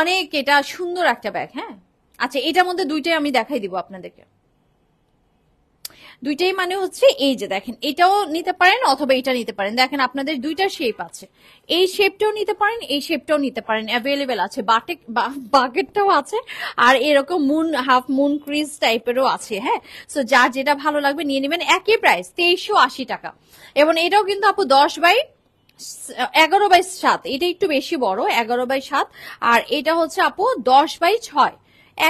অনেক এটা সুন্দর একটা ব্যাগ হ্যাঁ আচ্ছা এটার মধ্যে দুইটাই আমি দেখাই দিব আপনাদেরকে দুইটাই মানে হচ্ছে এই যে দেখেন এটাও নিতে পারেন অথবা এটা নিতে পারেন দেখেন আপনাদের দুইটা শেপ আছে এই শেপটাও নিতে পারেন এই শেপটাও নিতে পারেন অ্যাভেলেবেল আছে বাটে বাকেটটাও আছে আর এরকম মুন হাফ মুন ক্রিজ টাইপেরও আছে হ্যাঁ সো যা যেটা ভালো লাগবে নিয়ে নেবেন একই প্রাইস তেইশশো আশি টাকা এবং এটাও কিন্তু আপু দশ বাই এগারো বাই সাত এটা একটু বেশি বড় এগারো বাই সাত আর এটা হচ্ছে আপু দশ বাই ছয়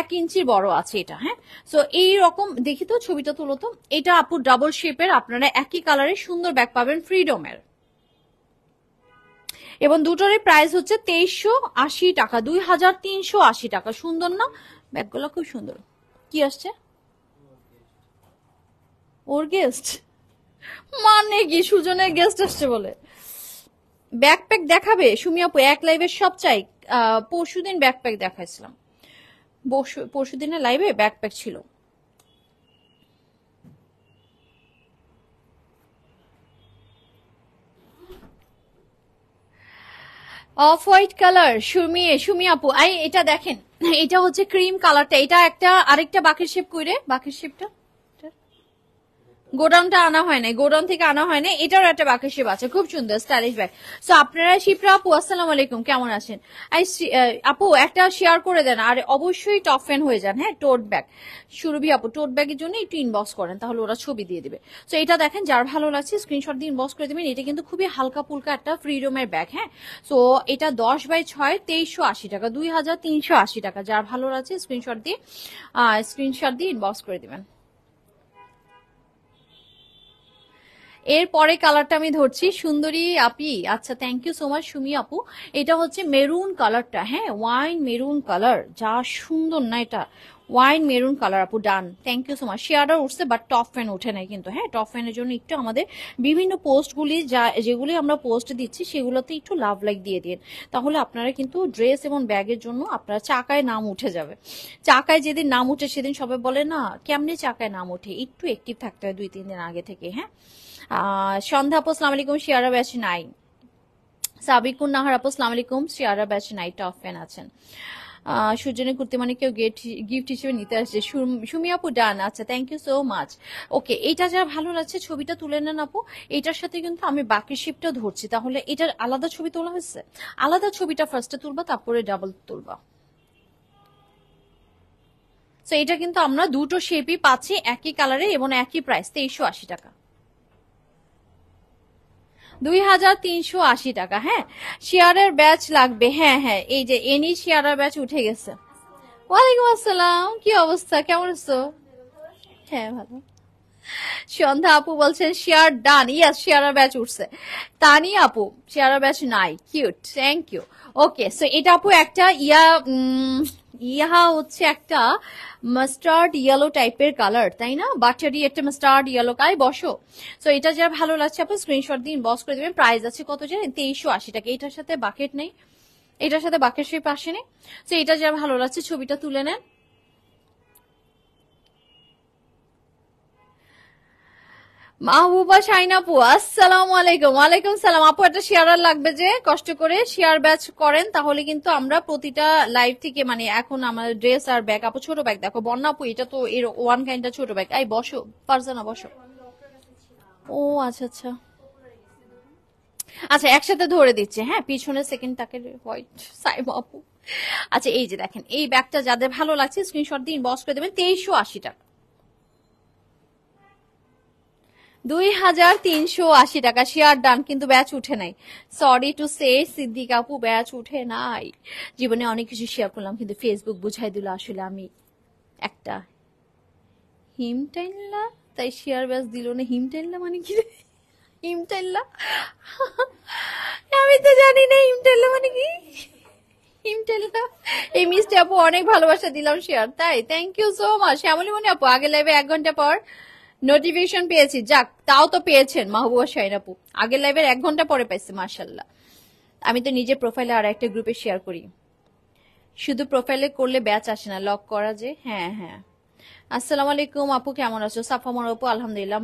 এক ইঞ্চি বড় আছে এটা হ্যাঁ সো এই রকম দেখি তো ছবিটা তুলো তো এটা আপু ডাবল শেপের আপনারা একই কালারের সুন্দর ব্যাগ পাবেন ফ্রিডমের এবং দুটোরই প্রাইস হচ্ছে তেইশশো আশি টাকা দুই হাজার তিনশো আশি টাকা সুন্দর না ব্যাগগুলো খুব সুন্দর কি আসছে ওর গেস্ট মানে কি সুজনের গেস্ট আসছে বলে ব্যাকপ্যাক দেখাবে সুমি আপু এক লাইভের সব চাই পরশুদিন ব্যাকপ্যাক দেখাইছিলাম পরশু দিনের লাইভে ব্যাকপ্যাক ছিল off white colour Sumi Sumi আপু আই এটা দেখেন এটা হচ্ছে ক্রিম কালারটা এটা একটা আরেকটা বাকির শেপ কইরে বাকির শেপটা গোডাউনটা আনা হয় নাই গোডাউন থেকে আনা হয় নাই এটারও একটা বাকি শেপ আছে খুব সুন্দর স্টাইলিশ ব্যাগ সো আপনারা শিপরা আপু আসসালাম আলাইকুম কেমন আছেন আপু একটা শেয়ার করে দেন আর অবশ্যই টপ ফ্যান হয়ে যান হ্যাঁ টোট ব্যাগ সুরভি আপু টোট ব্যাগের জন্য একটু ইনবক্স করেন তাহলে ওরা ছবি দিয়ে দেবে সো এটা দেখেন যার ভালো লাগছে স্ক্রিনশট দিয়ে ইনবক্স করে দেবেন এটা কিন্তু খুবই হালকা পুলকা একটা ফ্রিডমের ব্যাগ হ্যাঁ সো এটা দশ বাই ছয় তেইশশো আশি টাকা দুই হাজার তিনশো আশি টাকা যার ভালো লাগছে স্ক্রিনশট দিয়ে স্ক্রিনশট দিয়ে ইনবক্স করে দেবেন এর পরে কালারটা আমি ধরছি সুন্দরী আপি আচ্ছা thank you so much Sumi আপু এটা হচ্ছে মেরুন কালারটা হ্যাঁ ওয়াইন মেরুন কালার যা সুন্দর না এটা ওয়াইন মেরুন কালার আপু done thank you so much শেয়ারডার উঠছে বাট টপ ফ্যান উঠে নাই কিন্তু হ্যাঁ টপ ফ্যানের জন্য একটু আমাদের বিভিন্ন পোস্টগুলি যা যেগুলি আমরা পোস্ট দিচ্ছি সেগুলোতে একটু লাভ লাইক দিয়ে দিন তাহলে আপনারা কিন্তু ড্রেস এবং ব্যাগের জন্য আপনারা চাকায় নাম উঠে যাবে চাকায় যেদিন নাম উঠে সেদিন সবাই বলে না কেমনে চাকায় নাম ওঠে একটু অ্যাক্টিভ থাকতে হয় দুই তিন দিন আগে থেকে হ্যাঁ সন্ধ্যা আসসালামু আলাইকুম শিয়ারা ব্যাচ নাই সাবিকুন নাহার আপু আসসালামু আলাইকুম শিয়ারা ব্যাচ নাই টপ ফ্যান আছেন সুজনের কুর্তি মানে কেউ গিফট হিসেবে নিতে আসছে সুমি আপু ডান আচ্ছা thank you so much okay এটা যারা ভালো লাগছে ছবিটা তুলে নেন আপু এটার সাথে কিন্তু আমি বাকি শিপটা ধরছি তাহলে এটার আলাদা ছবি তোলা হয়েছে আলাদা ছবিটা ফার্স্টে তুলবা তারপরে ডাবল তুলবা তো এটা কিন্তু আমরা দুটো শেপই পাচ্ছি একই কালারে এবং একই প্রাইস তেইশশো আশি টাকা দুই হাজার তিনশো আশি টাকা হ্যাঁ শেয়ারের ব্যাচ লাগবে হ্যাঁ হ্যাঁ এই যে এনি শেয়ারের ব্যাচ উঠে গেছে ওয়ালাইকুম আসসালাম কি অবস্থা কেমন আছো হ্যাঁ ভালো সন্ধ্যা আপু বলছেন শেয়ার ডান ইয়াস শেয়ারের ব্যাচ উঠছে তানি আপু শেয়ারের ব্যাচ নাই cute thank you okay so এটা আপু একটা ইয়া ইহা হচ্ছে একটা মাস্টার্ড ইয়েলো টাইপের কালার তাই না বাচ্চারই একটা মাস্টার্ড ইয়েলো কায় বসো সো এটা যারা ভালো লাগছে আপনি স্ক্রিনশট দিন বস করে দেবেন প্রাইস আছে কত জানেন তেইশশো আশি টাকা এটার সাথে বাকেট নেই এটার সাথে বাকেট পাশে নেই সো এটা যারা ভালো লাগছে ছবিটা তুলে নেন মাহবুবা শাইনাপু আসসালাম আলাইকুম ওয়ালাইকুম সালাম আপু একটা শেয়ার লাগবে যে কষ্ট করে শেয়ার ব্যাচ করেন তাহলে কিন্তু আমরা প্রতিটা লাইভ থেকে মানে এখন আমার ড্রেস আর ব্যাগ আপু ছোট ব্যাগ দেখো বন্যা আপু এটা তো এর ওয়ান কাইন্ডটা ছোট ব্যাগ এই বসো পারজানা বসো ও আচ্ছা আচ্ছা আচ্ছা একসাথে ধরে দিচ্ছে হ্যাঁ পিছনে সেকেন্ড তাকে হোয়াইট সাইম আপু আচ্ছা এই যে দেখেন এই ব্যাগটা যাদের ভালো লাগছে স্ক্রিনশট দিন বক্স করে দেবেন তেইশশো আশি টাকা দুই হাজার তিনশো আশি টাকা শেয়ার ডান কিন্তু ব্যাচ উঠে নাই সরি টু সে সিদ্দিক আপু ব্যাচ উঠে নাই জীবনে অনেক কিছু শেয়ার করলাম কিন্তু ফেসবুক বুঝাই দিল আসলে আমি একটা হিম টাইনলা তাই শেয়ার ব্যাচ দিল না হিম টাইনলা মানে কি হিম টাইনলা আমি তো জানি না হিম টাইনলা মানে কি এই মিষ্টি আপু অনেক ভালোবাসা দিলাম শেয়ার তাই thank you so much Shyamoli মনে আপু আগে লাইভে এক ঘন্টা পর নোটিফিকেশন পেয়েছি যাক তাও তো পেয়েছেন মাহবুবা আপু আগের লাইভের এক ঘন্টা পরে পাইছে মার্শাল্লাহ আমি তো নিজের প্রোফাইলে আর একটা গ্রুপে শেয়ার করি শুধু প্রোফাইলে করলে ব্যাচ আসে না লক করা যে হ্যাঁ হ্যাঁ আসসালামু আলাইকুম আপু কেমন আছো সাফা মরাপু আলহামদুলিল্লাহ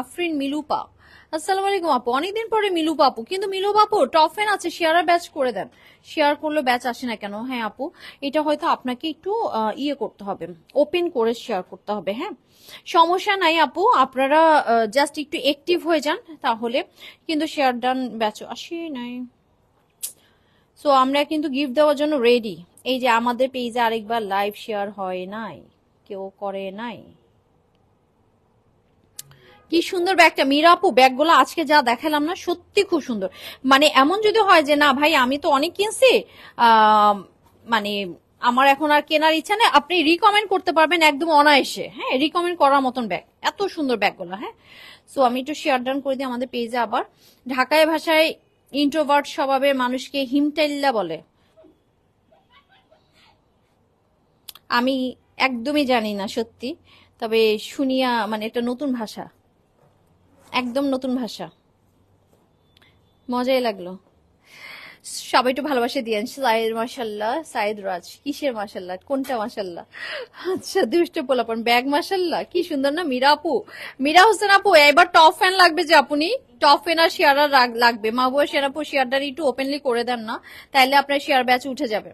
আফরিন মিলুপা আসসালামু আলাইকুম আপু অনেকদিন পরে মিলু পাপু কিন্তু মিলু পাপু টফেন আছে শেয়ার ব্যাচ করে দেন শেয়ার করলে ব্যাচ আসে না কেন হ্যাঁ আপু এটা হয়তো আপনাকে একটু ইয়ে করতে হবে ওপেন করে শেয়ার করতে হবে হ্যাঁ সমস্যা নাই আপু আপনারা জাস্ট একটু অ্যাক্টিভ হয়ে যান তাহলে কিন্তু শেয়ার ডান ব্যাচ আসে নাই সো আমরা কিন্তু গিফট দেওয়ার জন্য রেডি এই যে আমাদের পেজে আরেকবার লাইভ শেয়ার হয় নাই কেউ করে নাই কি সুন্দর ব্যাগটা মিরাপু ব্যাগগুলো আজকে যা দেখালাম না সত্যি খুব সুন্দর মানে এমন যদি হয় যে না ভাই আমি তো অনেক কিনছি মানে আমার এখন আর কেনার ইচ্ছা নেই আপনি রিকমেন্ড করতে পারবেন একদম অনায়াসে হ্যাঁ রিকমেন্ড করার মতন ব্যাগ এত সুন্দর ব্যাগগুলো হ্যাঁ সো আমি একটু শেয়ার ডাউন করে দিই আমাদের পেজে আবার ঢাকায় ভাষায় ইন্ট্রোভার্ট স্বভাবের মানুষকে হিমটাইল্লা বলে আমি একদমই জানি না সত্যি তবে শুনিয়া মানে এটা নতুন ভাষা একদম নতুন ভাষা মজাই লাগলো সবাই একটু ভালোবাসে দিয়েন সাইদ মাসাল্লাহ সাইদ রাজ কিসের মাসাল্লাহ কোনটা মাসাল্লাহ আচ্ছা দুষ্ট পোলাপন ব্যাগ মাসাল্লাহ কি সুন্দর না মীরা আপু মীরা হোসেন আপু এবার টপ ফ্যান লাগবে যে আপনি টপ ফ্যান আর শেয়ার লাগবে মা বউ শেয়ার আপু শেয়ারটা একটু ওপেনলি করে দেন না তাইলে আপনার শেয়ার ব্যাচ উঠে যাবে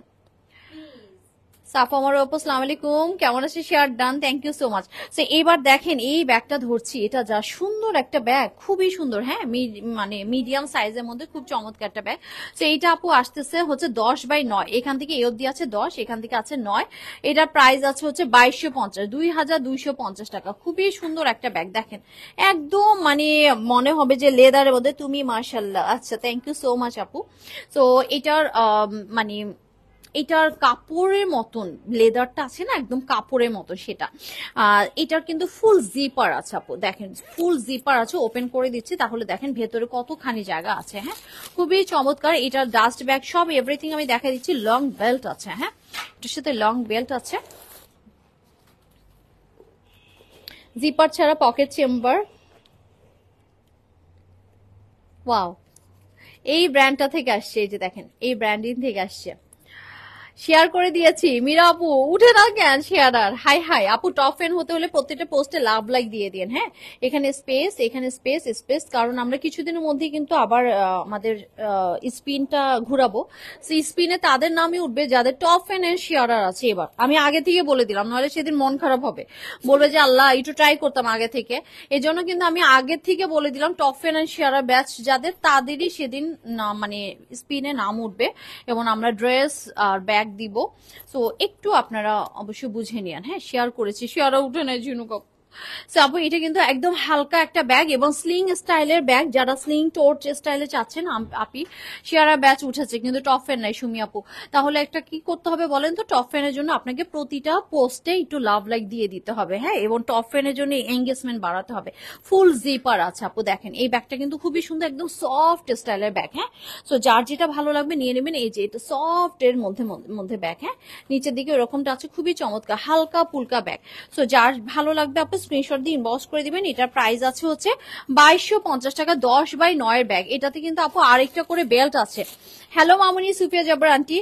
সাফা আমার আপু সালাম আলাইকুম কেমন আছে share done thank you so much এবার দেখেন এই ব্যাগটা ধরছি এটা যা সুন্দর একটা ব্যাগ খুবই সুন্দর হ্যাঁ মানে মিডিয়াম সাইজের মধ্যে খুব চমৎকার একটা ব্যাগ এইটা আপু আসতেছে হচ্ছে দশ বাই নয় এখান থেকে এ আছে দশ এখান থেকে আছে নয় এটার প্রাইস আছে হচ্ছে বাইশশো পঞ্চাশ দুই হাজার দুইশো পঞ্চাশ টাকা খুবই সুন্দর একটা ব্যাগ দেখেন একদম মানে মনে হবে যে লেদারের মধ্যে তুমি মার্শাল্লাহ আচ্ছা থ্যাংক ইউ সো মাচ আপু সো এটার মানে এটার কাপড়ের মতন লেদারটা আছে না একদম কাপড়ের মতো সেটা আর এটার কিন্তু ফুল জিপার আছে আপু দেখেন ফুল জিপার আছে ওপেন করে দিচ্ছি তাহলে দেখেন ভেতরে কতখানি জায়গা আছে হ্যাঁ খুবই চমৎকার এটার ডাস্ট ব্যাগ সব এভরিথিং আমি দেখা দিচ্ছি লং বেল্ট আছে হ্যাঁ এটার সাথে লং বেল্ট আছে জিপার ছাড়া পকেট চেম্বার ওয়াও এই ব্র্যান্ডটা থেকে আসছে এই যে দেখেন এই ব্র্যান্ডিং থেকে আসছে শেয়ার করে দিয়েছি মীরা আপু উঠে না কেন শেয়ার আর হাই হাই আপু টপ ফ্যান হতে হলে প্রত্যেকটা পোস্টে লাভ লাইক দিয়ে দিন হ্যাঁ এখানে স্পেস এখানে স্পেস স্পেস কারণ আমরা কিছুদিনের মধ্যে কিন্তু আবার আমাদের স্পিনটা ঘুরাবো সেই স্পিনে তাদের নামই উঠবে যাদের টপ ফ্যান এর শেয়ারার আছে এবার আমি আগে থেকে বলে দিলাম নাহলে সেদিন মন খারাপ হবে বলবে যে আল্লাহ একটু ট্রাই করতাম আগে থেকে এজন্য কিন্তু আমি আগে থেকে বলে দিলাম টপ ফ্যান এর শেয়ারার ব্যাচ যাদের তাদেরই সেদিন মানে স্পিনে নাম উঠবে এবং আমরা ড্রেস আর ব্যাগ দিব সো একটু আপনারা অবশ্যই বুঝে নিয়ান হ্যাঁ শেয়ার করেছি শেয়ার উঠে নেয় ঝিনুক আপু এটা কিন্তু একদম হালকা একটা ব্যাগ এবং স্লিং স্টাইলের ব্যাগ যারা স্লিং টোর্চ স্টাইলে চাচ্ছেন আপি সেরা ব্যাচ উঠেছে কিন্তু টপ ফ্যান নাই সুমি আপু তাহলে একটা কি করতে হবে বলেন তো টপ ফ্যানের জন্য আপনাকে প্রতিটা পোস্টে একটু লাভ লাইক দিয়ে দিতে হবে হ্যাঁ এবং টপ ফ্যানের জন্য এঙ্গেজমেন্ট বাড়াতে হবে ফুল জিপার আছে আপু দেখেন এই ব্যাগটা কিন্তু খুবই সুন্দর একদম সফট স্টাইলের ব্যাগ হ্যাঁ সো যার যেটা ভালো লাগবে নিয়ে নেবেন এই যে এটা সফট এর মধ্যে মধ্যে ব্যাগ হ্যাঁ নিচের দিকে ওরকমটা আছে খুবই চমৎকার হালকা পুলকা ব্যাগ সো যার ভালো লাগবে আপু স্ক্রিনশট দিয়ে ইনবক্স করে দিবেন এটার প্রাইস আছে হচ্ছে বাইশশো পঞ্চাশ টাকা দশ বাই নয়ের ব্যাগ এটাতে কিন্তু আপু আরেকটা করে বেল্ট আছে হ্যালো মামুনি সুফিয়া জবর আন্টি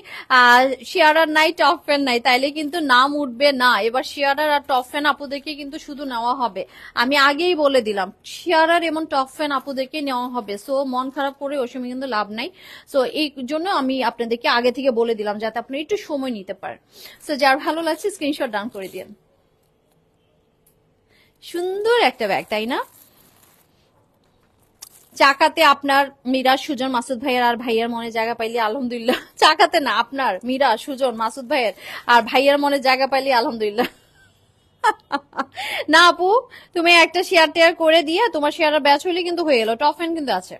শেয়ারার নাই টপ ফ্যান নাই তাইলে কিন্তু নাম উঠবে না এবার শেয়ারার আর টপ ফ্যান আপুদেরকে কিন্তু শুধু নেওয়া হবে আমি আগেই বলে দিলাম শেয়ারার এমন টপ ফ্যান আপুদেরকে নেওয়া হবে সো মন খারাপ করে ওই সময় কিন্তু লাভ নাই সো এই জন্য আমি আপনাদেরকে আগে থেকে বলে দিলাম যাতে আপনি একটু সময় নিতে পারেন সো যার ভালো লাগছে স্ক্রিনশট ডান করে দিন সুন্দর একটা ব্যাগ তাই না চাকাতে আপনার মীরা সুজন মাসুদ ভাইয়ের আর ভাইয়ের মনে জায়গা পাইলে আলহামদুলিল্লাহ চাকাতে না আপনার মীরা সুজন মাসুদ ভাইয়ের আর ভাইয়ের মনে জায়গা পাইলে আলহামদুলিল্লাহ না আপু তুমি একটা শেয়ার টেয়ার করে দিয়ে তোমার শেয়ারের ব্যাচ হইলে কিন্তু হয়ে গেল টপ ফ্যান কিন্তু আছে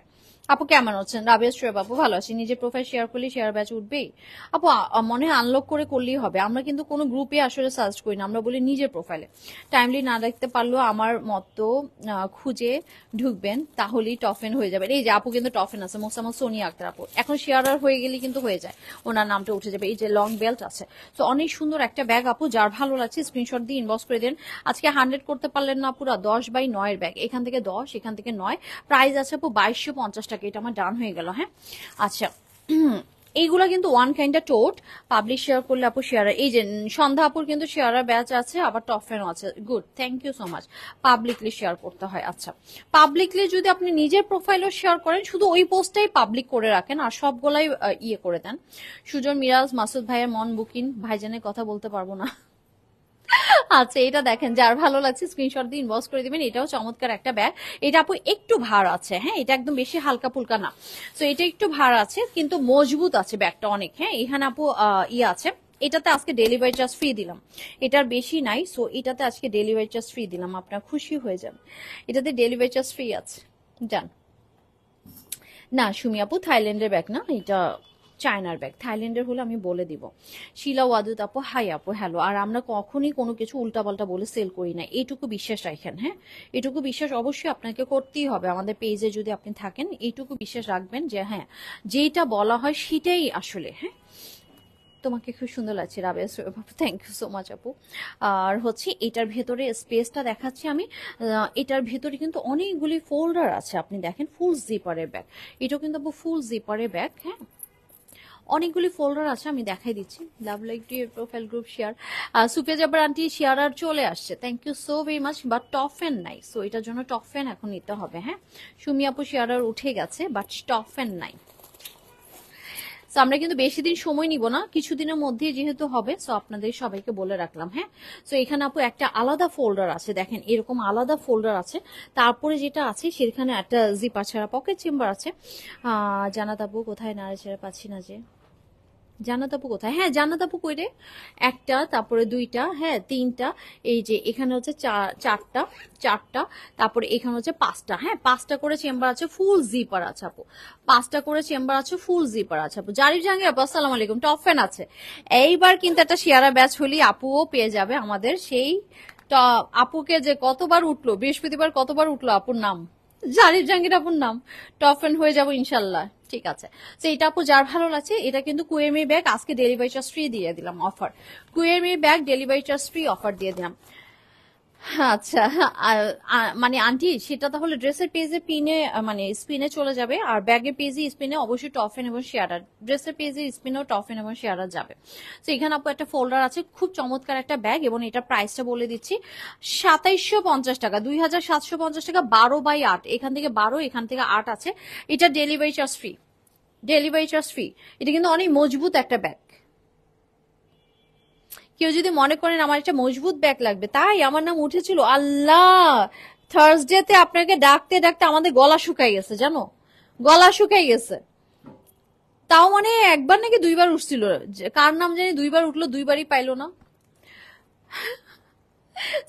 আপু কেমন আছেন রাবিয়া শ্রেয় বাবু ভালো আছি নিজের প্রোফাইল শেয়ার করলে শেয়ার ব্যাচ উঠবেই আপু মনে হয় আনলক করে করলেই হবে আমরা কিন্তু কোনো গ্রুপে আসলে সার্চ করি না আমরা বলি নিজের প্রোফাইলে টাইমলি না দেখতে পারলেও আমার মতো খুঁজে ঢুকবেন তাহলেই টফেন হয়ে যাবে এই যে আপু কিন্তু টফেন আছে মোসামা সোনি আক্তার আপু এখন শেয়ার হয়ে গেলে কিন্তু হয়ে যায় ওনার নামটা উঠে যাবে এই যে লং বেল্ট আছে তো অনেক সুন্দর একটা ব্যাগ আপু যার ভালো লাগছে স্ক্রিনশট দিয়ে ইনবক্স করে দেন আজকে হান্ড্রেড করতে পারলেন না পুরা দশ বাই নয়ের ব্যাগ এখান থেকে দশ এখান থেকে নয় প্রাইস আছে আপু বাইশশো পঞ্চাশ পেজটাকে এটা আমার ডান হয়ে গেল হ্যাঁ আচ্ছা এইগুলা কিন্তু one kind tote publish share করলে আপু শেয়ার এই যে সন্ধ্যা আপুর কিন্তু শেয়ারার ব্যাচ আছে আবার টপ ফ্যানও আছে good thank you so much publicly share করতে হয় আচ্ছা পাবলিকলি যদি আপনি নিজের প্রোফাইলও শেয়ার করেন শুধু ওই পোস্টটাই পাবলিক করে রাখেন আর সবগুলাই ইয়ে করে দেন সুজন মিরাজ মাসুদ ভাইয়ের মন বুকিং ভাইজানের কথা বলতে পারবো না আচ্ছা এটা দেখেন যার ভালো লাগছে স্ক্রিনশট দিয়ে ইনবক্স করে দিবেন এটাও চমৎকার একটা ব্যাগ এটা আপু একটু ভার আছে হ্যাঁ এটা একদম বেশি হালকা ফুলকা না তো এটা একটু ভার আছে কিন্তু মজবুত আছে ব্যাগটা অনেক হ্যাঁ এখানে আপু ই আছে এটাতে আজকে ডেলিভারি চার্জ ফ্রি দিলাম এটার বেশি নাই সো এটাতে আজকে ডেলিভারি চার্জ ফ্রি দিলাম আপনার খুশি হয়ে যান এটাতে ডেলিভারি চার্জ ফ্রি আছে যান না সুমি আপু থাইল্যান্ডের ব্যাগ না এটা চায়নার ব্যাগ থাইল্যান্ডের হলে আমি বলে দিব শিলা ওয়াদুত আপু হাই আপু হ্যালো আর আমরা কখনই কোনো কিছু উল্টাপাল্টা বলে সেল করি না এইটুকু বিশ্বাস রাখেন হ্যাঁ এটুকু বিশ্বাস অবশ্যই আপনাকে করতেই হবে আমাদের পেজে যদি আপনি থাকেন এইটুকু বিশ্বাস রাখবেন যে হ্যাঁ যেটা বলা হয় সেটাই আসলে হ্যাঁ তোমাকে খুব সুন্দর লাগছে রাবে থ্যাংক ইউ সো মাচ আপু আর হচ্ছে এটার ভেতরে স্পেসটা দেখাচ্ছি আমি এটার ভেতরে কিন্তু অনেকগুলি ফোল্ডার আছে আপনি দেখেন ফুল জিপারের ব্যাগ এটাও কিন্তু আপু ফুল জিপারের ব্যাগ হ্যাঁ অনেকগুলি ফোল্ডার আছে আমি দেখাই দিচ্ছি love like to profile group share Sufia Jabar aunty share আর চলে আসছে thank you so very much but top fan নাই সো এটার জন্য টপ ফ্যান এখন নিতে হবে হ্যাঁ সুমি আপু শেয়ার আর উঠে গেছে বাট টপ ফ্যান নাই সো আমরা কিন্তু বেশি দিন সময় নিব না কিছুদিনের মধ্যে যেহেতু হবে সো আপনাদের সবাইকে বলে রাখলাম হ্যাঁ সো এখানে আপু একটা আলাদা ফোল্ডার আছে দেখেন এরকম আলাদা ফোল্ডার আছে তারপরে যেটা আছে সেখানে একটা জিপা ছাড়া পকেট চেম্বার আছে জানাত আপু কোথায় না ছাড়া পাচ্ছি না যে জান্নাত আপু কোথায় হ্যাঁ জান্নাত আপু কই রে একটা তারপরে দুইটা হ্যাঁ তিনটা এই যে এখানে হচ্ছে চারটা চারটা তারপরে এখানে হচ্ছে পাঁচটা হ্যাঁ পাঁচটা করে চেম্বার আছে ফুল জিপার আছে আপু পাঁচটা করে চেম্বার আছে ফুল জিপার আছে আপু জারিফ জাহাঙ্গীর আপু আসসালাম আলাইকুম টপ ফ্যান আছে এইবার কিন্তু একটা শেয়ারা ব্যাচ হলি আপুও পেয়ে যাবে আমাদের সেই আপুকে যে কতবার উঠলো বৃহস্পতিবার কতবার উঠলো আপুর নাম জারির জাহাঙ্গীর আপুর নাম টপ ফ্রেন্ড হয়ে যাবো ইনশাল্লাহ ঠিক আছে তো এটা আপু যার ভালো লাগছে এটা কিন্তু কুয়েমি ব্যাগ আজকে ডেলিভারি চার্জ ফ্রি দিয়ে দিলাম অফার কুয়েমি bag delivery charge free offer দিয়ে দিলাম আচ্ছা আর মানে আন্টি সেটা তাহলে ড্রেসের পেজে পিনে মানে স্পিনে চলে যাবে আর ব্যাগের পেজে স্পিনে অবশ্যই টফেন এবং শেয়ারার ড্রেসের পেজে স্পিনেও টফেন এবং শেয়ারার যাবে তো এখানে আপু একটা ফোল্ডার আছে খুব চমৎকার একটা ব্যাগ এবং এটা প্রাইসটা বলে দিচ্ছি সাতাইশশো পঞ্চাশ টাকা দুই হাজার সাতশো পঞ্চাশ টাকা বারো বাই আট এখান থেকে বারো এখান থেকে আট আছে এটা delivery charge free delivery charge free এটা কিন্তু অনেক মজবুত একটা ব্যাগ কেউ যদি মনে করেন আমার একটা মজবুত ব্যাগ লাগবে তাই আমার নাম উঠেছিল আল্লাহ থার্সডেতে আপনাকে ডাকতে ডাকতে আমাদের গলা শুকাই গেছে জানো গলা শুকাই গেছে তাও মানে একবার নাকি দুইবার উঠছিল কার নাম জানি দুইবার উঠলো দুইবারই পাইলো না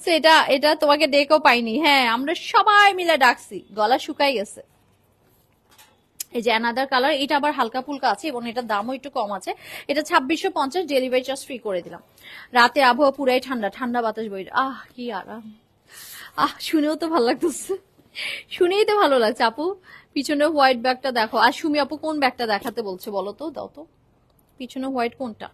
সেটা এটা তোমাকে ডেকেও পাইনি হ্যাঁ আমরা সবাই মিলে ডাকছি গলা শুকাই গেছে এই যে অ্যানাদার কালার এটা আবার হালকা ফুলকা আছে এবং এটার দামও একটু কম আছে এটা ছাব্বিশশো পঞ্চাশ ডেলিভারি চার্জ ফ্রি করে দিলাম রাতে আবহাওয়া পুরাই ঠান্ডা ঠান্ডা বাতাস বই আহ কি আরাম আহ শুনেও তো ভালো লাগতেছে শুনেই তো ভালো লাগছে আপু পিছনে হোয়াইট ব্যাগটা দেখো আর সুমি আপু কোন ব্যাগটা দেখাতে বলছে বলো তো দাও তো পিছনে হোয়াইট কোনটা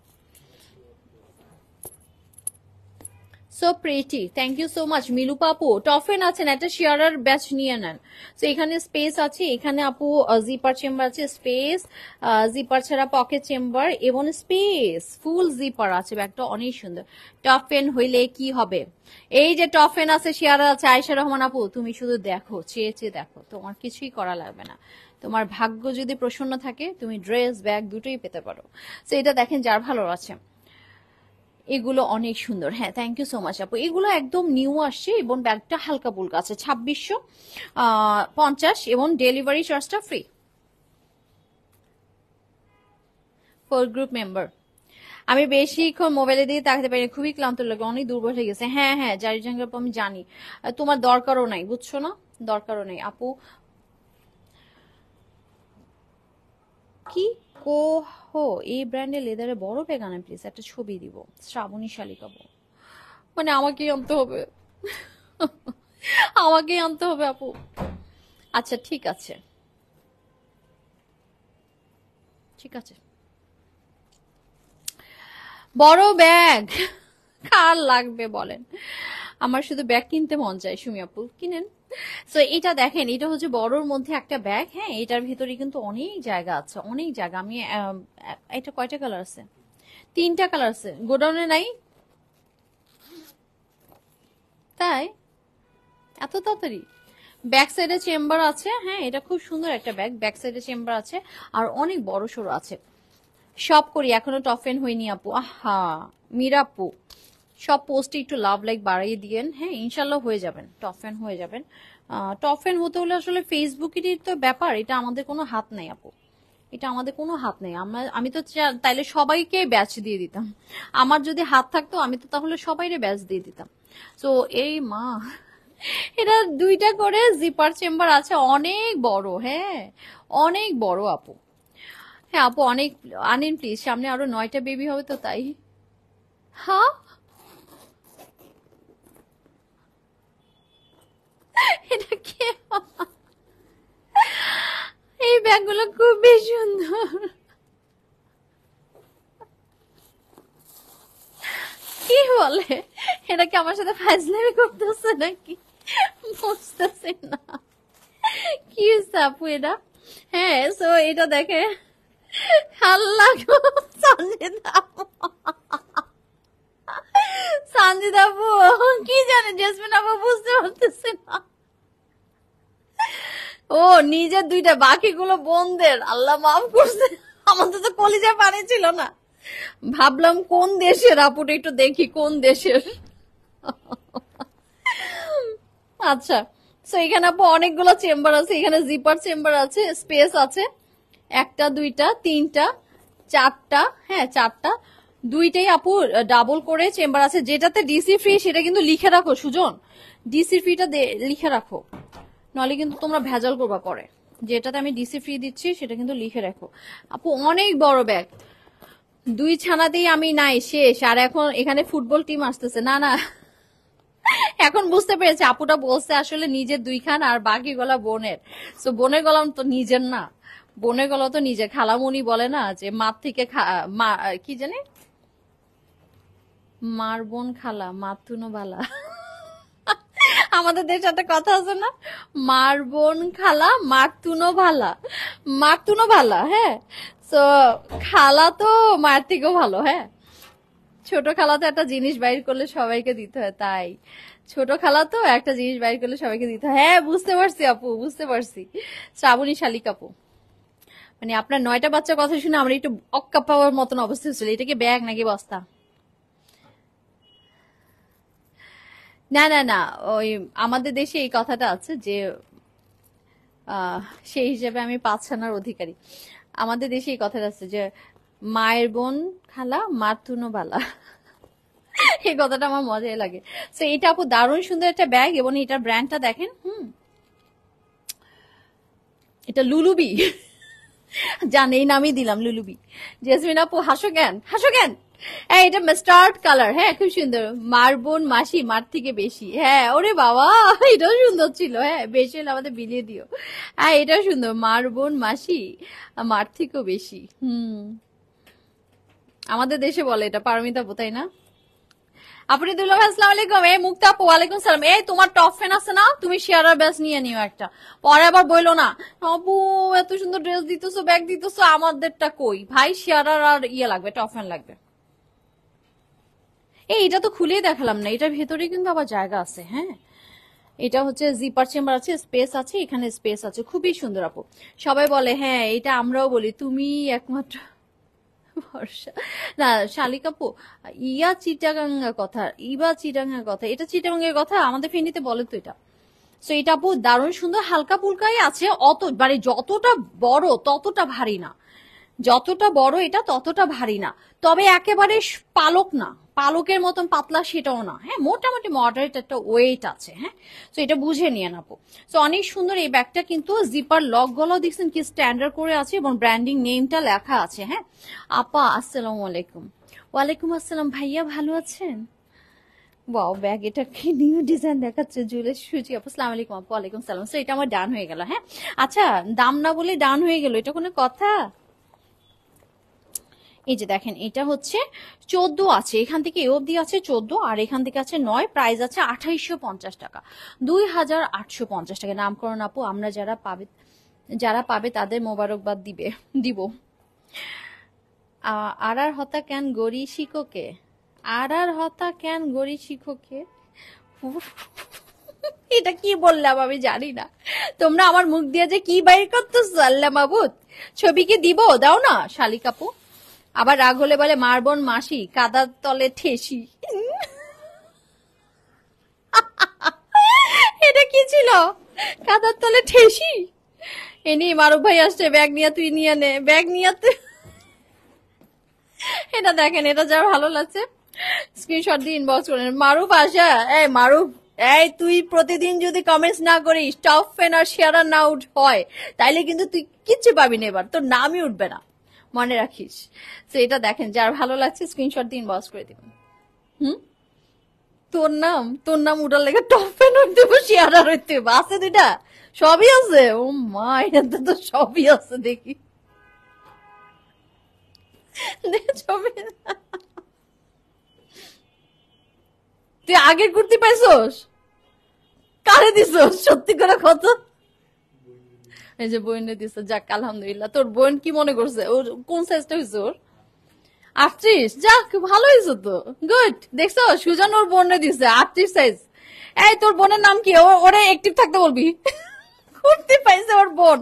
so pretty thank you so much মিলু পাপু টফেন আছেন একটা শেয়ারার ব্যাচ নিয়ে নেন তো এখানে স্পেস আছে এখানে আপু জিপার চেম্বার আছে স্পেস জিপার ছাড়া পকেট চেম্বার এবং স্পেস ফুল জিপার আছে ব্যাগটা অনেক সুন্দর টফেন হইলে কি হবে এই যে টফেন আছে শেয়ারার আছে আয়সা রহমান আপু তুমি শুধু দেখো চেয়ে চেয়ে দেখো তোমার কিছুই করা লাগবে না তোমার ভাগ্য যদি প্রসন্ন থাকে তুমি ড্রেস ব্যাগ দুটোই পেতে পারো তো এটা দেখেন যার ভালো আছে এগুলো অনেক সুন্দর হ্যাঁ থ্যাংক ইউ সো মাচ আপু এগুলো একদম নিউ আসছে এবং ব্যাগটা হালকা পুলকা আছে ছাব্বিশশো পঞ্চাশ এবং ডেলিভারি চার্জটা ফ্রি ফোর গ্রুপ মেম্বার আমি বেশিক্ষণ মোবাইলে দিয়ে তাকাতে পারি খুবই ক্লান্ত লাগে অনেক দুর্বল হয়ে গেছে হ্যাঁ হ্যাঁ জারি জাঙ্গার আমি জানি তোমার দরকারও নাই বুঝছো না দরকারও নেই আপু কি কোহো এই ব্র্যান্ডের লেদারে বড় ব্যাগ আনেন প্লিজ একটা ছবি দিব শ্রাবণী শালিকাবো মানে আমাকেই আনতে হবে আমাকেই আনতে হবে আপু আচ্ছা ঠিক আছে ঠিক আছে বড় ব্যাগ কার লাগবে বলেন আমার শুধু ব্যাগ কিনতে মন চায় সুমি আপু কিনেন সো এটা দেখেন এটা হচ্ছে বড়র মধ্যে একটা ব্যাগ হ্যাঁ এটার ভিতরে কিন্তু অনেক জায়গা আছে অনেক জায়গা আমি এটা কয়টা কালার আছে তিনটা কালার আছে গোডাউনে নাই তাই এত তাড়াতাড়ি ব্যাক সাইডে চেম্বার আছে হ্যাঁ এটা খুব সুন্দর একটা ব্যাগ ব্যাক সাইডে চেম্বার আছে আর অনেক বড় সড়ো আছে সব করি এখনো টফেন এন হইনি আপু আহা মিরাপু সব পোস্টে একটু লাভ লাইক বাড়িয়ে দিয়েন হ্যাঁ ইনশাল্লাহ হয়ে যাবেন টপ ফ্যান হয়ে যাবেন টপ ফ্যান হতে হলে আসলে ফেসবুকেরই তো ব্যাপার এটা আমাদের কোনো হাত নাই আপু এটা আমাদের কোনো হাত নেই আমরা আমি তো তাইলে সবাইকে ব্যাচ দিয়ে দিতাম আমার যদি হাত থাকতো আমি তো তাহলে সবাইরে ব্যাচ দিয়ে দিতাম তো এই মা এটা দুইটা করে জিপার চেম্বার আছে অনেক বড় হ্যাঁ অনেক বড় আপু হ্যাঁ আপু অনেক আনেন প্লিজ সামনে আরো নয়টা বেবি হবে তো তাই হ্যাঁ এটা কে এই ব্যাগগুলো খুবই সুন্দর কি বলে এটা কি আমার সাথে ফাজলামি করতেছে নাকি বুঝতেছে না কি আপু এটা হ্যাঁ সো এটা দেখে আল্লাহ সানজিদ আপু কি জানে জেসমিন আপু বুঝতে পারতেছে না ও নিজের দুইটা বাকিগুলো বোনদের আল্লাহ মাফ করছে আমাদের তো কলিজা পানি ছিল না ভাবলাম কোন দেশের আপুটা একটু দেখি কোন দেশের আচ্ছা তো এখানে আপু অনেকগুলো চেম্বার আছে এখানে জিপার চেম্বার আছে স্পেস আছে একটা দুইটা তিনটা চারটা হ্যাঁ চারটা দুইটাই আপু ডাবল করে চেম্বার আছে যেটাতে ডিসি ফ্রি সেটা কিন্তু লিখে রাখো সুজন ডিসি ফ্রিটা লিখে রাখো নলে কিন্তু তোমরা ভেজাল করবা পরে যেটাতে আমি ডিসি ফ্রি দিচ্ছি সেটা কিন্তু লিখে রাখো আপু অনেক বড় ব্যাগ দুই ছানাতেই আমি নাই শেষ আর এখন এখানে ফুটবল টিম আসতেছে না না এখন বুঝতে পেরেছি আপুটা বলছে আসলে নিজের দুই খান আর বাকি গলা বোনের তো বোনের গলাম তো নিজের না বোনের গলা তো নিজের খালামুনি বলে না যে মাত থেকে মা কি জানে মার বোন খালা মাতুনো বালা আমাদের দেশে একটা কথা আছে না মার বোন খালা মাতুনো ভালা মাতুনো ভালা হ্যাঁ তো খালা তো মার থেকেও ভালো হ্যাঁ ছোট খালা তো একটা জিনিস বাইর করলে সবাইকে দিতে হয় তাই ছোট খালা তো একটা জিনিস বাইর করলে সবাইকে দিতে হয় হ্যাঁ বুঝতে পারছি আপু বুঝতে পারছি শ্রাবণী শালিক আপু মানে আপনার নয়টা বাচ্চার কথা শুনে আমরা একটু অক্কা পাওয়ার মতন অবস্থা হচ্ছিল এটা কি ব্যাগ নাকি বস্তা না না না ওই আমাদের দেশে এই কথাটা আছে যে সেই হিসেবে আমি পাঁচ ছানার অধিকারী আমাদের দেশে এই কথাটা আছে যে মায়ের বোন খালা মার তুনো বালা এই কথাটা আমার মজাই লাগে তো এটা আপু দারুণ সুন্দর একটা ব্যাগ এবং এটার ব্র্যান্ডটা দেখেন হুম এটা লুলুবি জান এই নামই দিলাম লুলুবি জেসমিন আপু হাসো জ্ঞান হাসো জ্ঞান হ্যাঁ এটা মাস্টার্ড কালার হ্যাঁ খুব সুন্দর মার বোন মাসি মার থেকে বেশি হ্যাঁ ওরে বাবা এটাও সুন্দর ছিল হ্যাঁ বেশি হলে আমাদের বিলিয়ে দিও হ্যাঁ এটাও সুন্দর মার বোন মাসি মার থেকেও বেশি হুম আমাদের দেশে বলে এটা পারমিতা বোতাই না আপনি দুলাভ আসসালাম আলাইকুম এই মুক্তা আপু ওয়ালাইকুম সালাম এই তোমার টপ ফ্যান আছে না তুমি শেয়ারার ব্যাস নিয়ে নিও একটা পরে আবার বইলো না আপু এত সুন্দর ড্রেস দিতেছো ব্যাগ দিতেছো আমাদেরটা কই ভাই শেয়ারার আর ইয়ে লাগবে টপ ফ্যান লাগবে এই এটা তো খুলেই দেখালাম না এটার ভেতরে কিন্তু আবার জায়গা আছে হ্যাঁ এটা হচ্ছে জিপার চেম্বার আছে স্পেস আছে এখানে স্পেস আছে খুবই সুন্দর আপু সবাই বলে হ্যাঁ এটা আমরাও বলি তুমি একমাত্র ভরসা না শালিক আপু ইয়া চিটাগাঙ্গা কথা ইবা চিটাগাঙ্গা কথা এটা চিটাগাঙ্গের কথা আমাদের ফেনিতে বলে তো এটা তো এটা আপু দারুণ সুন্দর হালকা পুলকাই আছে অত মানে যতটা বড় ততটা ভারী না যতটা বড় এটা ততটা ভারী না তবে একেবারে পালক না পালকের মতন পাতলা সেটাও না হ্যাঁ মোটামুটি মডারেট একটা ওয়েট আছে হ্যাঁ তো এটা বুঝে নিয়ে নেবো তো অনেক সুন্দর এই ব্যাগটা কিন্তু জিপার লক গলাও দেখছেন কি স্ট্যান্ডার্ড করে আছে এবং ব্র্যান্ডিং নেমটা লেখা আছে হ্যাঁ আপা আসসালামু আলাইকুম ওয়ালাইকুম আসসালাম ভাইয়া ভালো আছেন বাও ব্যাগ এটা কি নিউ ডিজাইন দেখাচ্ছে জুয়েলের সুজি আপু সালাম আলাইকুম আপু ওয়ালাইকুম সালাম সো এটা আমার ডান হয়ে গেল হ্যাঁ আচ্ছা দাম না বলে ডান হয়ে গেল এটা কোনো কথা এই যে দেখেন এটা হচ্ছে চোদ্দ আছে এখান থেকে এ অব্দি আছে চোদ্দ আর এখান থেকে আছে নয় প্রাইস আছে আঠাইশো পঞ্চাশ টাকা দুই হাজার আটশো পঞ্চাশ টাকা নামকরণ আপু আমরা যারা পাবে যারা পাবে তাদের মোবারকবাদ দিবে দিব আর আর হতা কেন গড়ি শিখকে আর আর হতা কেন গড়ি শিখকে এটা কি বললাম আমি জানি না তোমরা আমার মুখ দিয়ে যে কি বাইর করতো মাবুত ছবি কি দিব দাও না শালিকাপু আবার রাগ হলে বলে মার বোন মাসি কাদার তলে ঠেসি এটা কি ছিল কাদার তলে ঠেসি এ নিয়ে মারুফ ভাই আসছে ব্যাগ নিয়ে তুই নিয়ে নে ব্যাগ নিয়ে তুই এটা দেখেন এটা যা ভালো লাগছে স্ক্রিনশট দিয়ে ইনবক্স করেন মারুফ আসা এই মারুফ এই তুই প্রতিদিন যদি কমেন্টস না করিস টপ ফেন আর শেয়ার না উঠ হয় তাইলে কিন্তু তুই কিচ্ছু পাবি না এবার তোর নামই উঠবে না মনে রাখিস তো এটা দেখেন যার ভালো লাগছে স্ক্রিনশট দিন বস করে দিবেন হুম তোর নাম তোর নাম উঠার লেগে টপ ফ্যান হইতে বসি আর আর হইতে আছে দুইটা সবই আছে ও মা এটা তো সবই আছে দেখি তুই আগে কুর্তি পাইছস কারে দিছস সত্যি করে কত এই যে বোন দিছে যাক আলহামদুলিল্লাহ তোর বোন কি মনে করছে ওর কোন সাইজটা হয়েছে ওর আটত্রিশ যাক ভালো হয়েছে তো গুড দেখছো সুজন ওর বোন দিছে আটত্রিশ সাইজ এই তোর বোনের নাম কি ওরে একটিভ থাকতে বলবি কুর্তি পাইছে ওর বোন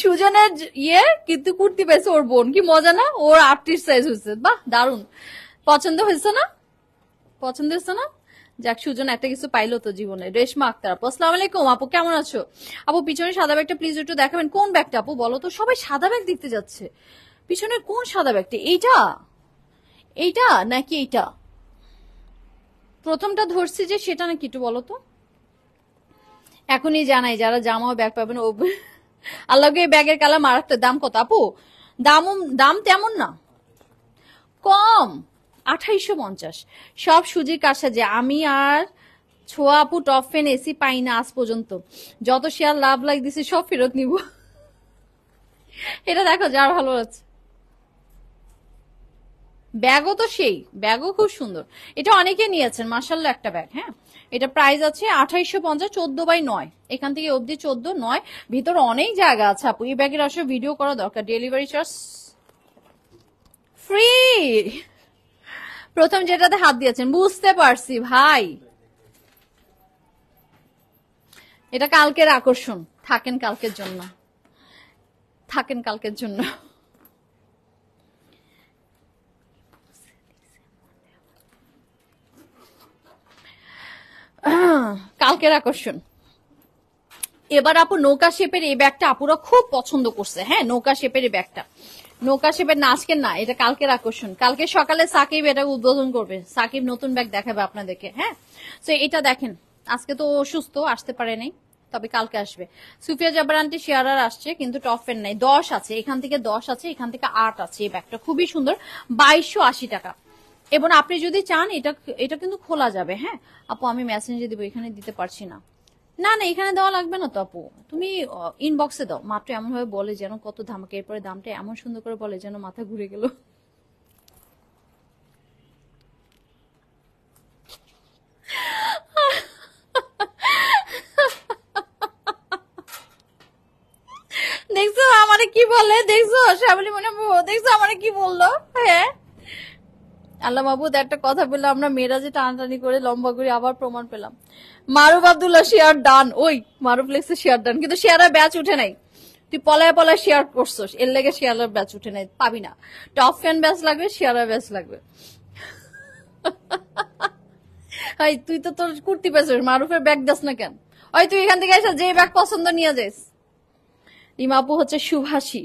সুজনের ইয়ে কিন্তু কুর্তি পাইছে ওর বোন কি মজা না ওর আটত্রিশ সাইজ হয়েছে বাহ দারুন পছন্দ হয়েছে না পছন্দ হয়েছে না যাক সুজন একটা কিছু পাইলো তো জীবনে রেশমা আক্তার আপু আসসালাম আলাইকুম আপু কেমন আছো আপু পিছনে সাদা ব্যাগটা প্লিজ একটু দেখাবেন কোন ব্যাগটা আপু বলো তো সবাই সাদা ব্যাগ দেখতে যাচ্ছে পিছনে কোন সাদা ব্যাগটা এইটা এইটা নাকি এইটা প্রথমটা ধরছি যে সেটা নাকি একটু বলো তো এখনই জানাই যারা জামা ব্যাগ পাবেন ও আল্লাহকে এই ব্যাগের কালার মারাত্মক দাম কত আপু দাম দাম তেমন না কম আঠাইশো পঞ্চাশ সব সুজির যে আমি আর ছোয়া আপু টপ ফ্যান এসি পাই না আজ পর্যন্ত যত শেয়ার লাভ লাগ দিছে সব ফেরত নিব এটা দেখো যার ভালো আছে ব্যাগও তো সেই ব্যাগও খুব সুন্দর এটা অনেকে নিয়েছেন মার্শাল একটা ব্যাগ হ্যাঁ এটা প্রাইস আছে আঠাইশো পঞ্চাশ চোদ্দ বাই নয় এখান থেকে অবধি চোদ্দ নয় ভিতর অনেক জায়গা আছে আপু এই ব্যাগের আসলে ভিডিও করা দরকার ডেলিভারি চার্জ ফ্রি প্রথম যেটাতে হাত দিয়েছেন বুঝতে পারছি ভাই এটা কালকের আকর্ষণ থাকেন কালকের জন্য থাকেন কালকের জন্য কালকের আকর্ষণ এবার আপু নৌকা শেপের এই ব্যাগটা আপুরা খুব পছন্দ করছে হ্যাঁ নৌকা শেপের এই ব্যাগটা নৌকা সেবের না আজকে না এটা কালকের আকর্ষণ কালকে সকালে সাকিব এটা উদ্বোধন করবে সাকিব নতুন ব্যাগ দেখাবে আপনাদেরকে হ্যাঁ তো এটা দেখেন আজকে তো অসুস্থ আসতে পারে নাই তবে কালকে আসবে সুফিয়া জাবার আন্টি শেয়ারার আসছে কিন্তু টপের নাই দশ আছে এখান থেকে দশ আছে এখান থেকে আট আছে এই ব্যাগটা খুবই সুন্দর বাইশশো আশি টাকা এবং আপনি যদি চান এটা এটা কিন্তু খোলা যাবে হ্যাঁ আপু আমি মেসেঞ্জে দিব এখানে দিতে পারছি না না না এখানে দেওয়া লাগবে না তপু তুমি ইনবক্সে দাও মাত্র এমন ভাবে বলে যেন কত ধামাকে এরপরে দামটা এমন সুন্দর করে বলে যেন মাথা ঘুরে গেল দেখছো আমারে কি বলে দেখছো শ্যামলি মনে দেখছো আমারে কি বললো হ্যাঁ আল্লাহ বাবু একটা কথা বললো আমরা মেয়েরা যে টানাটানি করে লম্বা করে আবার প্রমাণ পেলাম মারুফ আবদুল্লাহ শেয়ার ডান ওই মারুফ মারুফ্লেক্সের শেয়ার ডান কিন্তু শেয়ারের ব্যাচ উঠে নাই তুই পলায় পলায় শেয়ার করছস এর লেগে শেয়ারের ব্যাচ উঠে নাই পাবি না টপ ফ্যান ব্যাচ লাগবে শেয়ারের ব্যাচ লাগবে হাই তুই তো তোর কুর্তি পেয়েছিস মারুফের ব্যাগ দাস না কেন ওই তুই এখান থেকে এসে যে ব্যাগ পছন্দ নিয়ে যাইস ইমাপু হচ্ছে সুভাষী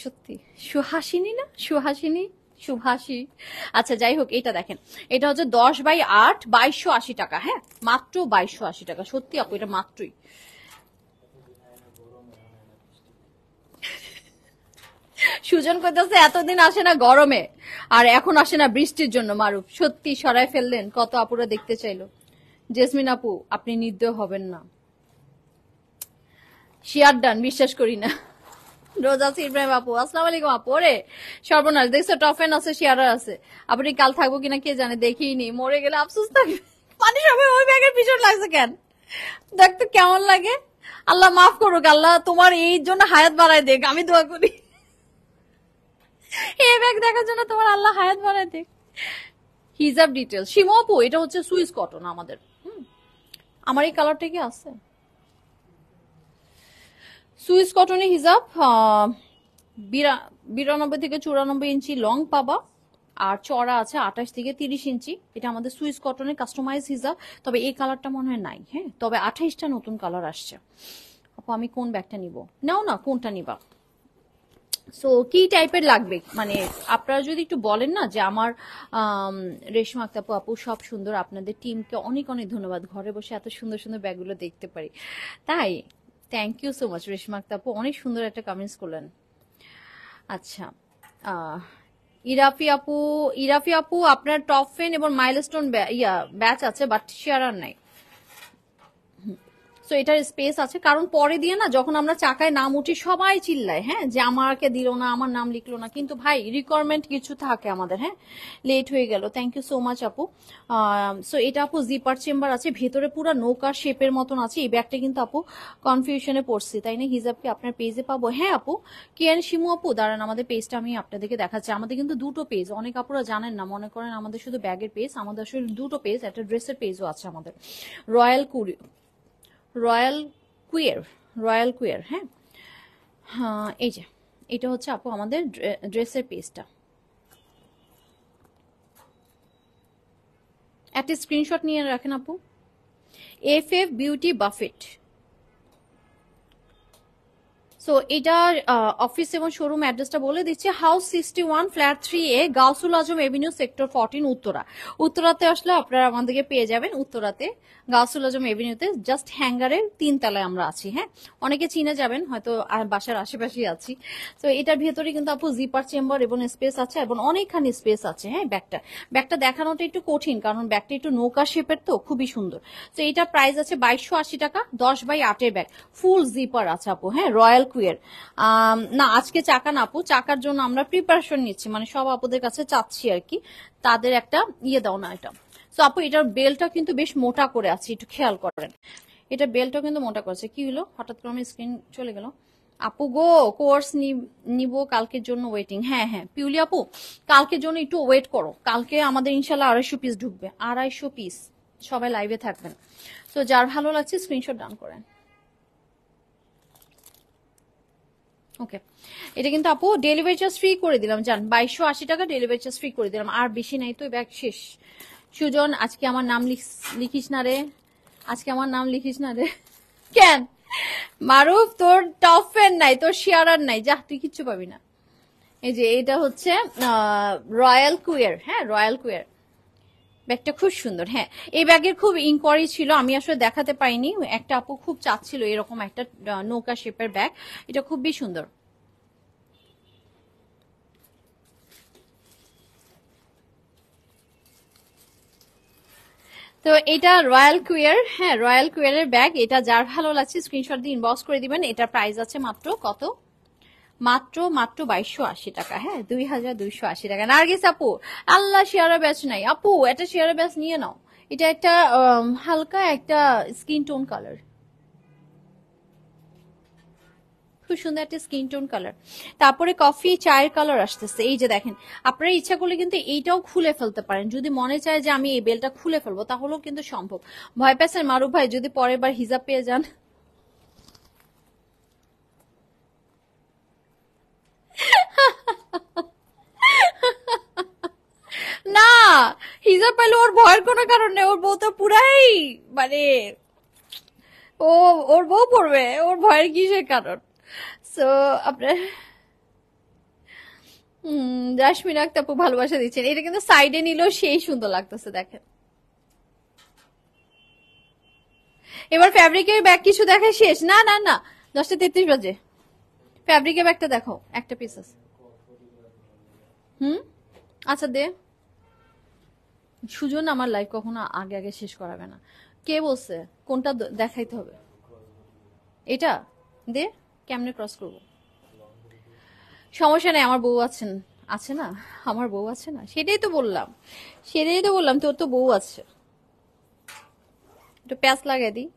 সত্যি সুহাসিনী না সুহাসিনী সুভাষী আচ্ছা যাই হোক এটা দেখেন এটা হচ্ছে দশ বাই আট বাইশশো আশি টাকা হ্যাঁ মাত্র বাইশশো আশি টাকা সত্যি আপু এটা মাত্রই সুজন করতেছে এতদিন আসে না গরমে আর এখন আসে না বৃষ্টির জন্য মারুফ সত্যি সরাই ফেললেন কত আপুরা দেখতে চাইলো জেসমিন আপু আপনি নির্দয় হবেন না শিয়ার ডান বিশ্বাস করি না রোজা ইব্রাহিম আপু আসসালাম আলাইকুম আপু রে সর্বনাশ দেখছো টফেন আছে শেয়ারার আছে আপনি কাল থাকবো কিনা কে জানে দেখিনি মরে গেলে আফসোস থাকবে পানি সবাই ওই ব্যাগের পিছন লাগছে কেন তো কেমন লাগে আল্লাহ মাফ করুক আল্লাহ তোমার এই জন্য হায়াত বাড়ায় দেখ আমি দোয়া করি এই ব্যাগ দেখার জন্য তোমার আল্লাহ হায়াত বাড়ায় দেখ হিজাব ডিটেলস শিমু আপু এটা হচ্ছে সুইস কটন আমাদের আমার এই কালারটা কি আছে সুইস কটনের হিজাব বিরানব্বই থেকে চুরানব্বই ইঞ্চি লং পাবা আর চড়া আছে আঠাশ থেকে তিরিশ ইঞ্চি এটা আমাদের সুইস কটনের কাস্টমাইজ হিজাব তবে এই কালারটা মনে হয় নাই হ্যাঁ তবে আঠাইশটা নতুন কালার আসছে আপু আমি কোন ব্যাগটা নিব নাও না কোনটা নিবা সো কি টাইপের লাগবে মানে আপনারা যদি একটু বলেন না যে আমার রেশমা আক্তাপু আপু সব সুন্দর আপনাদের টিমকে অনেক অনেক ধন্যবাদ ঘরে বসে এত সুন্দর সুন্দর ব্যাগগুলো দেখতে পারি তাই thank you so much Reshma আক্তাপু অনেক সুন্দর একটা কমেন্টস করলেন আচ্ছা ইরাফি আপু ইরাফি আপু আপনার টপ ফেন এবং মাইলস্টোন ইয়া ব্যাচ আছে বাট শেয়ার আর নাই সো এটার স্পেস আছে কারণ পরে দিয়ে না যখন আমরা চাকায় নাম উঠি সবাই চিল্লায় হ্যাঁ যে আমাকে দিল না আমার নাম লিখলো না কিন্তু ভাই রিকোয়ারমেন্ট কিছু থাকে আমাদের হ্যাঁ লেট হয়ে গেল থ্যাংক ইউ সো মাচ আপু সো এটা আপু জিপার চেম্বার আছে ভেতরে পুরো নৌকা শেপের মতন আছে এই ব্যাগটা কিন্তু আপু কনফিউশনে পড়ছি তাই না হিজাবকে আপনার পেজে পাবো হ্যাঁ আপু এন শিমু আপু দাঁড়ান আমাদের পেজটা আমি আপনাদেরকে দেখাচ্ছি আমাদের কিন্তু দুটো পেজ অনেক আপুরা জানেন না মনে করেন আমাদের শুধু ব্যাগের পেজ আমাদের আসলে দুটো পেজ একটা ড্রেসের পেজও আছে আমাদের রয়্যাল কুরি রয়্যাল কুয়ের রয়্যাল কুয়ের হ্যাঁ হ্যাঁ এই যে এটা হচ্ছে আপু আমাদের ড্রেসের পেজটা একটা স্ক্রিনশট নিয়ে রাখেন আপু F F beauty buffet so এটার অফিস এবং শোরুম অ্যাড্রেসটা বলে দিচ্ছি house sixty one flat three A Gausul Azam avenue sector fourteen Uttara উত্তরাতে আসলে আপনারা আমাদেরকে পেয়ে যাবেন উত্তরাতে গাউসুল আজম এভিনিউতে জাস্ট হ্যাঙ্গারের তিন তলায় আমরা আছি হ্যাঁ অনেকে চিনে যাবেন হয়তো বাসার আশেপাশেই আছি তো এটার ভেতরে কিন্তু আপু জিপার চেম্বার এবং স্পেস আছে এবং অনেকখানি স্পেস আছে হ্যাঁ ব্যাগটা ব্যাগটা দেখানোটা একটু কঠিন কারণ ব্যাগটা একটু নৌকা শেপের তো খুবই সুন্দর তো এটার প্রাইস আছে বাইশশো আশি টাকা দশ বাই আটের ব্যাগ ফুল জিপার আছে আপু হ্যাঁ রয়্যাল কুইয়ার um, না আজকে চাকা না আপু চাকার জন্য আমরা প্রিপারেশন নিচ্ছি মানে সব আপুদের কাছে চাচ্ছি আর কি তাদের একটা ইয়ে দাও না এটা তো আপু এটার বেলটা কিন্তু বেশ মোটা করে আছে একটু খেয়াল করেন এটা বেলটাও কিন্তু মোটা করেছে কি হলো হঠাৎ করে আমি স্ক্রিন চলে গেল আপু গো কোর্স নিব কালকের জন্য ওয়েটিং হ্যাঁ হ্যাঁ পিউলি আপু কালকের জন্য একটু ওয়েট করো কালকে আমাদের ইনশাল্লাহ আড়াইশো পিস ঢুকবে আড়াইশো পিস সবাই লাইভে থাকবেন তো যার ভালো লাগছে স্ক্রিনশট ডান করেন ওকে এটা কিন্তু আপু ডেলিভারি চার্জ ফ্রি করে দিলাম জান বাইশশো আশি টাকা ডেলিভারি চার্জ ফ্রি করে দিলাম আর বেশি নাই তো ব্যাগ শেষ সুজন আজকে আমার নাম লিখিস না রে আজকে আমার নাম লিখিস না রে কেন মারুফ তোর টপ ফ্যান নাই তোর শেয়ারার নাই যা তুই কিচ্ছু পাবি না এই যে এটা হচ্ছে রয়্যাল কুয়ের হ্যাঁ রয়্যাল কুয়ের ব্যাগটা খুব সুন্দর হ্যাঁ এই ব্যাগের খুব ইনকোয়ারি ছিল আমি আসলে দেখাতে পাইনি একটা আপু খুব চাচ্ছিল এরকম একটা নৌকা শেপের ব্যাগ এটা খুবই সুন্দর তো এটা রয়্যাল কুয়ার হ্যাঁ রয়্যাল কুয়ারের ব্যাগ এটা যার ভালো লাগছে স্ক্রিনশট দিয়ে ইনবক্স করে দিবেন এটা প্রাইস আছে মাত্র কত মাত্র মাত্র বাইশশো আশি টাকা হ্যাঁ দুই হাজার দুইশো আশি টাকা নার্গিস আপু আল্লাহ শেয়ারা ব্যাচ নাই আপু এটা শেয়ারা ব্যাচ নিয়ে নাও এটা একটা হালকা একটা স্কিন টোন কালার খুব সুন্দর একটা স্কিন টোন কালার তারপরে কফি চায়ের কালার আসতেছে এই যে দেখেন আপনার ইচ্ছা করলে কিন্তু এইটাও খুলে ফেলতে পারেন যদি মনে চায় যে আমি এই বেলটা খুলে ফেলবো তাহলেও কিন্তু সম্ভব ভয় পেয়েছেন মারুফ ভাই যদি পরের বার হিজাব পেয়ে যান না হিজাব পেলে ওর ভয়ের কোনো কারণে ওর বউ তো পুরাই মানে ও ওর বউ পড়বে ওর ভয়ের কিসের কারণ সো আপনার হম জাসমিন আক্তাপু ভালোবাসা দিচ্ছেন এটা কিন্তু সাইডে নিলেও সেই সুন্দর লাগতেছে দেখেন এবার ফ্যাব্রিকের ব্যাগ কিছু দেখে শেষ না না না দশটা তেত্রিশ বাজে ফ্যাব্রিকের ব্যাগটা দেখো একটা পিস আছে হুম আচ্ছা দে সুজন আমার লাইফ কখনো আগে আগে শেষ করাবে না কে বলছে কোনটা দেখাইতে হবে এটা দে কেমনে ক্রস করব সমস্যা নেই আমার বউ আছেন আছে না আমার বউ আছে না সেটাই তো বললাম সেটাই তো বললাম তোর তো বউ আছে একটু প্যাঁচ লাগাই দিই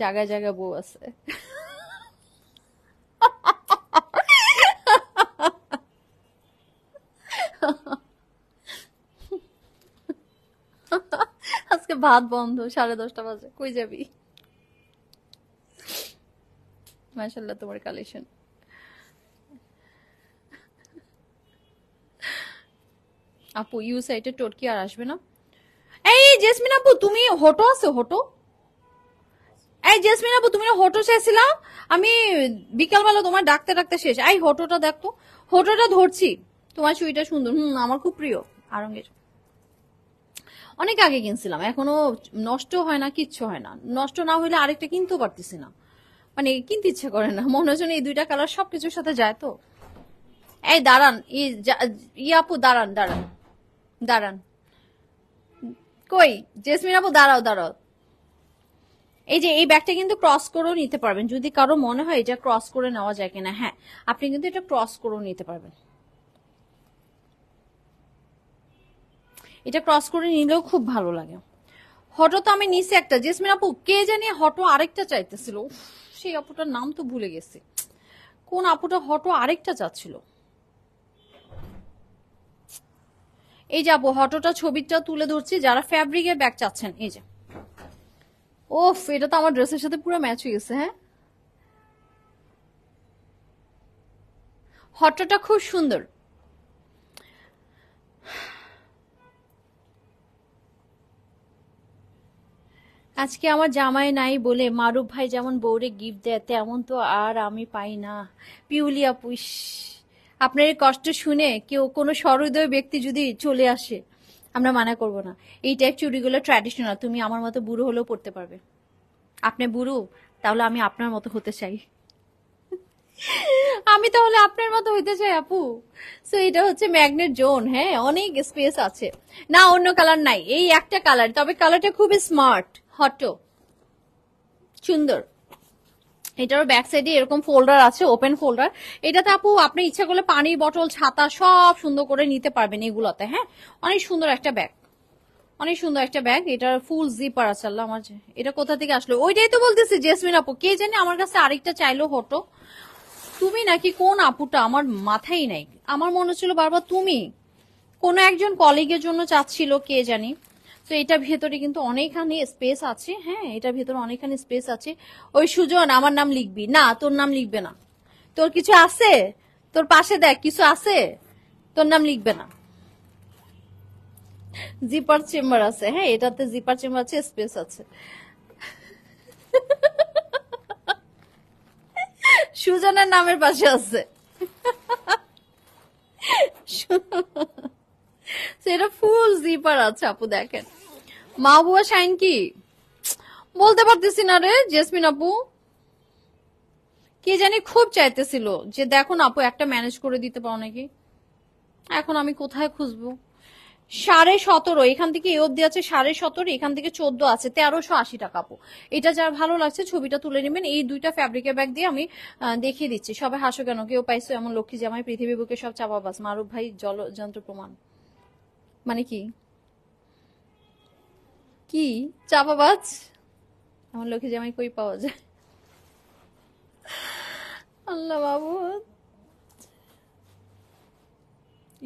জায়গায় জায়গায় বউ আছে ভাত বন্ধ সাড়ে দশটা বাজে কই যাবি মাসাল্লাহ তোমার কালেকশন আপু ইউ সাইটে টোটকি আর আসবে না এই জেসমিন আপু তুমি হটো আছে হটো এই জেসমিন আপু তুমি হটো চাইছিলাম আমি বিকালবেলা তোমার ডাকতে ডাকতে শেষ এই হটোটা দেখতো হটোটা ধরছি তোমার সুইটা সুন্দর হুম আমার খুব প্রিয় আরঙ্গের অনেক আগে কিনছিলাম এখনো নষ্ট হয় না কিচ্ছু হয় না নষ্ট না হলে আরেকটা কিনতেও পারতেছি না মানে কিনতে ইচ্ছে করে না মনে হচ্ছে এই দুইটা কালার সবকিছুর সাথে যায় তো এই দাঁড়ান ই আপু দাঁড়ান দাঁড়ান দাঁড়ান কই জেসমিন আপু দাঁড়াও দাঁড়াও এই যে এই ব্যাগটা কিন্তু ক্রস করেও নিতে পারবেন যদি কারো মনে হয় এটা ক্রস করে নেওয়া যায় কিনা হ্যাঁ আপনি কিন্তু এটা ক্রস করেও নিতে পারবেন এটা ক্রস করে নিলেও খুব ভালো লাগে হঠাৎ আমি নিচে একটা জেসমিন আপু কে জানি হটো আরেকটা চাইতেছিল সেই আপুটার নাম তো ভুলে গেছি কোন আপুটা হটো আরেকটা চাচ্ছিল এই যে আপু হটোটা ছবিটা তুলে ধরছি যারা ফ্যাব্রিকের ব্যাগ চাচ্ছেন এই যে ও এটা তো আমার ড্রেসের সাথে পুরো ম্যাচ হয়ে গেছে হ্যাঁ হটোটা খুব সুন্দর আজকে আমার জামাই নাই বলে মারুফ ভাই যেমন বউরে গিফট দেয় তেমন তো আর আমি পাই না পিউলিয়া পুষ আপনার এই কষ্ট শুনে কেউ কোনো সহৃদয় ব্যক্তি যদি চলে আসে আমরা মানা করব না এই টাইপ চুরিগুলো ট্র্যাডিশনাল তুমি আমার মতো বুড়ো হলেও পড়তে পারবে আপনি বুড়ো তাহলে আমি আপনার মতো হতে চাই আমি তাহলে আপনার মতো হইতে চাই আপু সো এটা হচ্ছে ম্যাগনেট জোন হ্যাঁ অনেক স্পেস আছে না অন্য কালার নাই এই একটা কালার তবে কালারটা খুবই স্মার্ট হটো সুন্দর এটারও ব্যাক সাইডে এরকম ফোল্ডার আছে ওপেন ফোল্ডার এটাতে আপু আপনি ইচ্ছা করলে পানির বটল ছাতা সব সুন্দর করে নিতে পারবেন এগুলোতে হ্যাঁ অনেক সুন্দর একটা ব্যাগ অনেক সুন্দর একটা ব্যাগ এটার ফুল জিপার আছে আল্লাহ আমার এটা কোথা থেকে আসলো ওইটাই তো বলতেছি জেসমিন আপু কে জানি আমার কাছে আরেকটা চাইলো হটো তুমি নাকি কোন আপুটা আমার মাথায় নাই আমার মনে হচ্ছিল বারবার তুমি কোনো একজন কলিগের জন্য চাচ্ছিল কে জানি তো এটার ভেতরে কিন্তু অনেকখানি স্পেস আছে হ্যাঁ এটার ভেতরে অনেকখানি স্পেস আছে ওই সুজন আমার নাম লিখবি না তোর নাম লিখবে না তোর কিছু আছে তোর পাশে দেখ কিছু আছে তোর নাম লিখবে না জিপার চেম্বার আছে হ্যাঁ এটাতে জিপার চেম্বার আছে স্পেস আছে সুজনের নামের পাশে আছে সেটা ফুল জিপার আছে আপু দেখেন মা বুয়া শাইন কি বলতে পারতেছি না রে জেসমিন আপু কে জানি খুব চাইতেছিল যে দেখো না আপু একটা ম্যানেজ করে দিতে পারো নাকি এখন আমি কোথায় খুঁজবো সাড়ে সতেরো এখান থেকে এ অব্দি আছে সাড়ে সতেরো এখান থেকে চোদ্দ আছে তেরোশো আশি টাকা আপু এটা যার ভালো লাগছে ছবিটা তুলে নেবেন এই দুইটা ফ্যাব্রিকের ব্যাগ দিয়ে আমি দেখিয়ে দিচ্ছি সবে হাসো কেন কেউ পাইছো এমন লক্ষ্মী জামাই পৃথিবী বুকে সব চাপাবাস মারুফ ভাই জল যন্ত্র প্রমাণ মানে কি কি চাপাবাজ আমার লোকে জামাই কই পাওয়া যায় আল্লাহ বাবু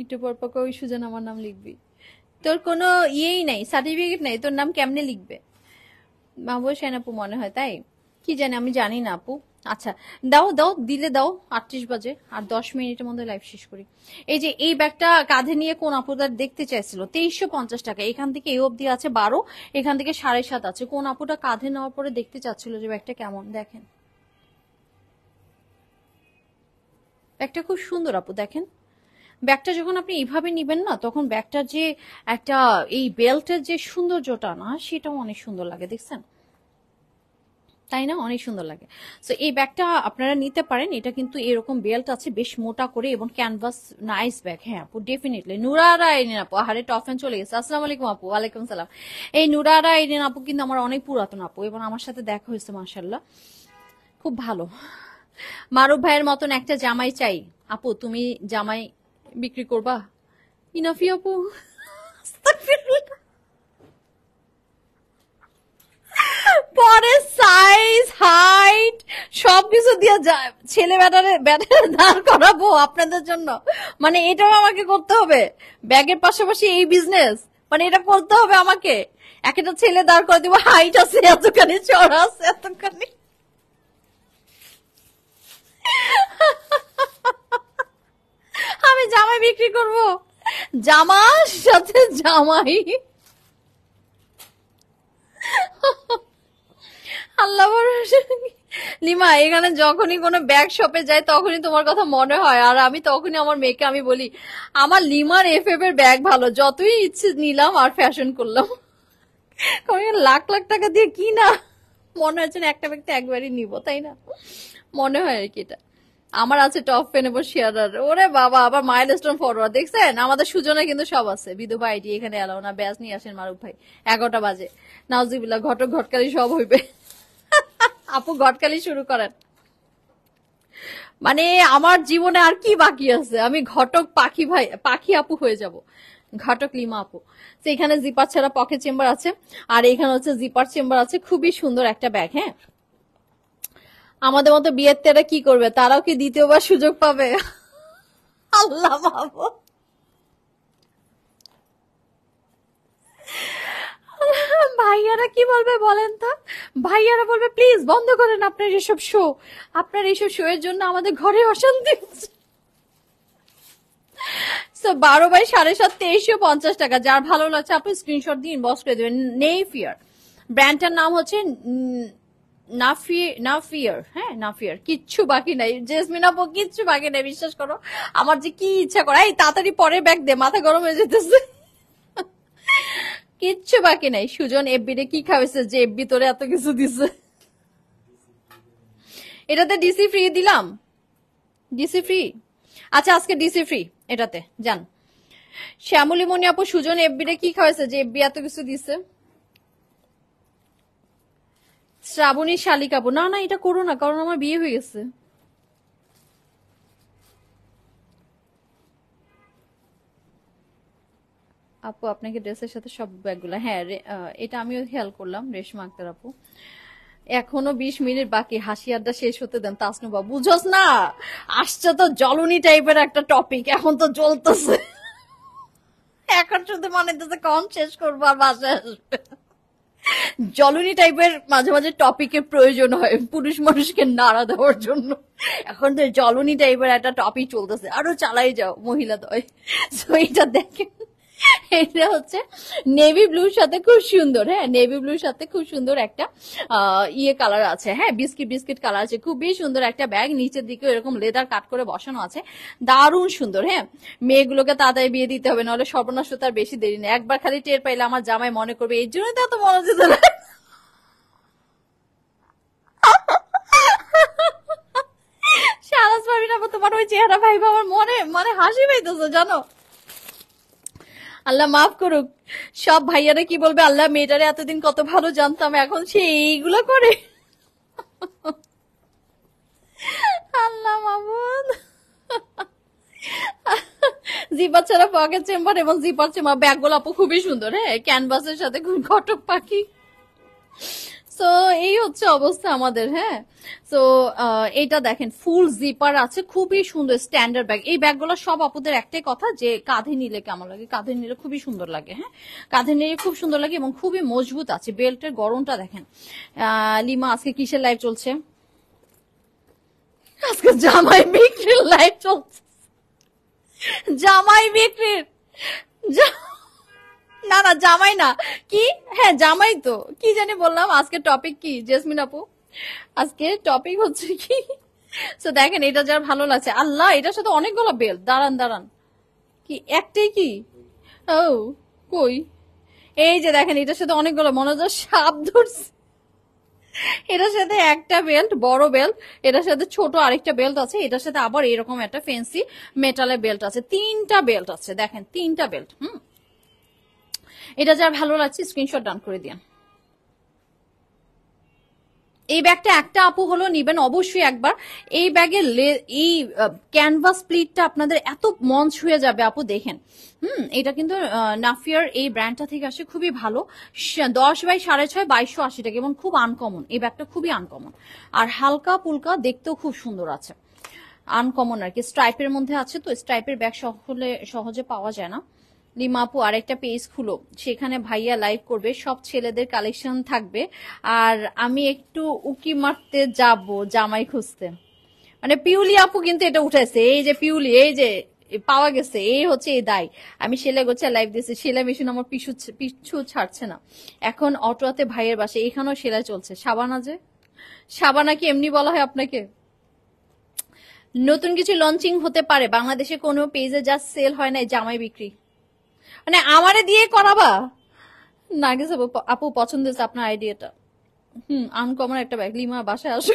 ইটু পরপাকে ওই সুজন আমার নাম লিখবি তোর কোনো ইয়েই নাই সার্টিফিকেট নাই তোর নাম কেমনে লিখবে মাহবুব সেনাপু মনে হয় তাই কি জানি আমি জানি না আপু আচ্ছা দাও দাও দিলে দাও আটত্রিশ বাজে আর দশ মিনিটের মধ্যে লাইভ শেষ করি এই যে এই ব্যাগটা কাঁধে নিয়ে কোন আপুদার দেখতে চাইছিল তেইশশো পঞ্চাশ টাকা এখান থেকে এ অবধি আছে বারো এখান থেকে সাড়ে সাত আছে কোন আপুটা কাঁধে নেওয়ার পরে দেখতে চাচ্ছিল যে ব্যাগটা কেমন দেখেন ব্যাগটা খুব সুন্দর আপু দেখেন ব্যাগটা যখন আপনি এইভাবে নিবেন না তখন ব্যাগটার যে একটা এই বেল্টের যে সৌন্দর্যটা না সেটাও অনেক সুন্দর লাগে দেখছেন তাই না অনেক সুন্দর লাগে সো এই ব্যাগটা আপনারা নিতে পারেন এটা কিন্তু এরকম বেল্ট আছে বেশ মোটা করে এবং ক্যানভাস নাইস ব্যাগ হ্যাঁ আপু ডেফিনেটলি নুরারা এনে আপু হারে টফ অ্যান্ড চলে গেছে আসসালাম আলাইকুম আপু ওয়ালাইকুম সালাম এই নুরারা এনে আপু কিন্তু আমার অনেক পুরাতন আপু এবং আমার সাথে দেখা হয়েছে মার্শাল্লাহ খুব ভালো মারুফ ভাইয়ের মতন একটা জামাই চাই আপু তুমি জামাই বিক্রি করবা ইনাফি আপু পরে সাইজ হাইট সবকিছু দিয়ে যায় ছেলে ব্যাটারে ব্যাটারে দাঁড় করাবো আপনাদের জন্য মানে এটাও আমাকে করতে হবে ব্যাগের পাশাপাশি এই বিজনেস মানে এটা করতে হবে আমাকে একটা ছেলে দাঁড় করে দিব হাইট আছে এতখানি চড় আছে এতখানি আমি জামাই বিক্রি করব জামার সাথে জামাই আল্লাহ লিমা এখানে যখনই কোনো ব্যাগ শপে যায় তখনই তোমার কথা মনে হয় আর আমি তখনই আমার মেয়েকে আমি বলি আমার লিমার এফ এর ব্যাগ ভালো যতই ইচ্ছে নিলাম আর ফ্যাশন করলাম লাখ লাখ টাকা দিয়ে কি না মনে হচ্ছে না একটা ব্যক্তি একবারই নিব তাই না মনে হয় আর কি এটা আমার আছে টপ পেন এবং শেয়ারার ওরে বাবা আবার মাইল স্টোন ফরওয়ার্ড দেখছেন আমাদের সুজনে কিন্তু সব আছে বিধবা আইডি এখানে এলাও না ব্যাস নিয়ে আসেন মারুক ভাই এগারোটা বাজে নাউজিবিল্লা ঘটক ঘটকারি সব হইবে আপু ঘটকালি শুরু করেন মানে আমার জীবনে আর কি বাকি আছে আমি ঘটক পাখি ভাই পাখি আপু হয়ে যাব ঘটক লিমা আপু তো এখানে জিপার ছাড়া পকেট চেম্বার আছে আর এখানে হচ্ছে জিপার চেম্বার আছে খুবই সুন্দর একটা ব্যাগ হ্যাঁ আমাদের মতো বিয়ের তেরা কি করবে তারাও কি দ্বিতীয়বার সুযোগ পাবে আল্লাহ বাবু ভাইয়ারা কি বলবে বলেন তো ভাইয়ারা বলবে প্লিজ বন্ধ করেন আপনার এসব শো আপনার এইসব শো এর জন্য আমাদের ঘরে অশান্তি বারো বাই সাড়ে সাত তেইশশো পঞ্চাশ টাকা যার ভালো লাগছে আপনি স্ক্রিনশট দিয়ে বস করে দেবেন ফিয়ার ব্র্যান্ডটার নাম হচ্ছে নাফিয়ার হ্যাঁ নাফিয়ার কিচ্ছু বাকি নাই জেসমিন আপু কিচ্ছু বাকি নাই বিশ্বাস করো আমার যে কি ইচ্ছা করে এই তাড়াতাড়ি পরে ব্যাগ দে মাথা গরম হয়ে যেতেছে কিচ্ছু বাকি নাই সুজন এফবি কি খাওয়াইছে যে এফবি তোরে এত কিছু দিছে এটাতে ডিসি ফ্রি দিলাম ডিসি ফ্রি আচ্ছা আজকে ডিসি ফ্রি এটাতে যান শ্যামলী মনি আপু সুজন এফবি রে কি খাওয়াইছে যে এফবি এত কিছু দিছে শ্রাবণী শালিকাপু না না এটা করো না কারণ আমার বিয়ে হয়ে গেছে আপু আপনাকে ড্রেসের সাথে সব ব্যাগগুলো হ্যাঁ এটা আমিও খেয়াল করলাম রেশমা আক্তার আপু এখনো বিশ মিনিট বাকি হাসি আড্ডা শেষ হতে দেন তাসনু বাবু বুঝোস না আসছে তো জলনি টাইপের একটা টপিক এখন তো জ্বলতেছে এখন শুধু মনে হতেছে কম শেষ করবো আর বাসে আসবে জলনি টাইপের মাঝে মাঝে টপিকের প্রয়োজন হয় পুরুষ মানুষকে নাড়া দেওয়ার জন্য এখন তো জলনি টাইপের একটা টপিক চলতেছে আরো চালাই যাও মহিলা দয় সো এটা দেখেন এটা হচ্ছে নেভি ব্লুর সাথে খুব সুন্দর হ্যাঁ নেভি ব্লুর সাথে খুব সুন্দর একটা ইয়ে কালার আছে হ্যাঁ বিস্কিট বিস্কিট কালার আছে খুবই সুন্দর একটা ব্যাগ নিচের দিকে এরকম লেদার কাট করে বসানো আছে দারুণ সুন্দর হ্যাঁ মেয়েগুলোকে তাড়াতাড়ি বিয়ে দিতে হবে নাহলে সর্বনাশ তার বেশি দেরি নেই একবার খালি টের পাইলে আমার জামাই মনে করবে এই জন্যই তো এত মনে যেত না না তোমার ওই চেহারা ভাই আমার মনে মানে হাসি পাইতেছো জানো আল্লাহ মাফ করুক সব ভাইয়ারা কি বলবে আল্লাহ মেয়েটারে এতদিন কত ভালো জানতাম এখন সে এইগুলো করে আল্লাহ মামুন জিপার ছাড়া পকেট চেম্বার এবং জিপার চেম্বার ব্যাগগুলো আপু খুবই সুন্দর হ্যাঁ ক্যানভাসের সাথে খুব ঘটক পাখি সো এই হচ্ছে অবস্থা আমাদের হ্যাঁ সো এটা দেখেন ফুল জিপার আছে খুবই সুন্দর স্ট্যান্ডার্ড ব্যাগ এই ব্যাগগুলো সব আপুদের একটাই কথা যে কাঁধে নিলে কেমন লাগে কাঁধে নিলে খুবই সুন্দর লাগে হ্যাঁ কাঁধে নিলে খুব সুন্দর লাগে এবং খুবই মজবুত আছে বেল্টের গরমটা দেখেন লিমা আজকে কিসের লাইফ চলছে আজকে জামাই বিক্রির লাইফ চলছে জামাই বিক্রির না না জামাই না কি হ্যাঁ জামাই তো কি জানি বললাম আজকে টপিক কি জেসমিন আপু আজকে টপিক হচ্ছে কি তো দেখেন এটা যার ভালো লাগছে আল্লাহ এটার সাথে অনেকগুলো বেল দাঁড়ান দাঁড়ান কি একটাই কি ও কই এই যে দেখেন এটার সাথে অনেকগুলো মনে হয় সাপ ধরছে এটার সাথে একটা বেল্ট বড় বেল্ট এটার সাথে ছোট আরেকটা বেল্ট আছে এটার সাথে আবার এরকম একটা ফেন্সি মেটালের বেল্ট আছে তিনটা বেল্ট আছে দেখেন তিনটা বেল্ট হুম এটা যার ভালো লাগছে স্ক্রিনশট ডান করে দিন এই ব্যাগটা একটা আপু হলো নিবেন অবশ্যই একবার এই ব্যাগের এই ক্যানভাস প্লিটটা আপনাদের এত মন ছুঁয়ে যাবে আপু দেখেন হুম এটা কিন্তু নাফিয়ার এই ব্র্যান্ডটা থেকে আসে খুবই ভালো দশ বাই সাড়ে ছয় বাইশশো আশি টাকা এবং খুব আনকমন এই ব্যাগটা খুবই আনকমন আর হালকা পুলকা দেখতেও খুব সুন্দর আছে আনকমন আর কি স্ট্রাইপের মধ্যে আছে তো স্ট্রাইপের ব্যাগ সকলে সহজে পাওয়া যায় না আর আরেকটা পেজ খুলো সেখানে ভাইয়া লাইভ করবে সব ছেলেদের কালেকশন থাকবে আর আমি একটু উকি মারতে যাব জামাই খুঁজতে মানে পিউলি আপু কিন্তু এটা উঠেছে এই যে পিউলি এই যে পাওয়া গেছে এই হচ্ছে এই দায় আমি সেলাই গোছে লাইভ দিয়েছি সেলাই মেশিন আমার পিছু পিছু ছাড়ছে না এখন অটোয়াতে ভাইয়ের বাসে এখানেও সেলাই চলছে সাবানা যে সাবানা কি এমনি বলা হয় আপনাকে নতুন কিছু লঞ্চিং হতে পারে বাংলাদেশে কোনো পেজে যা সেল হয় না জামাই বিক্রি মানে আমারে দিয়ে করাবা নার্গিস আপু আপু পছন্দ হয়েছে আপনার আইডিয়াটা হুম আনকমন একটা ব্যাগ লিমা বাসায় আসো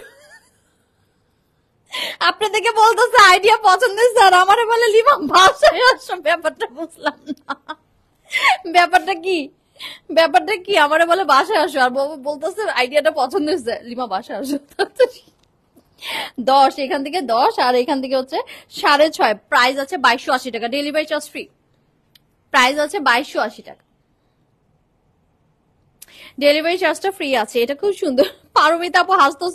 আপনাদেরকে বলতেছে আইডিয়া পছন্দ হয়েছে আর আমারে বলে লিমা বাসায় আসো ব্যাপারটা বুঝলাম না ব্যাপারটা কি ব্যাপারটা কি আমারে বলে বাসায় আসো আর বলতেছে আইডিয়াটা পছন্দ হয়েছে লিমা বাসায় আসো দশ এখান থেকে দশ আর এখান থেকে হচ্ছে সাড়ে ছয় প্রাইস আছে বাইশশো আশি টাকা ডেলিভারি চার্জ ফ্রি প্রাইস আছে বাইশশো আশি টাকা ডেলিভারি চার্জটা ফ্রি আছে এটা খুব সুন্দর পারমিতা আপু হাসতো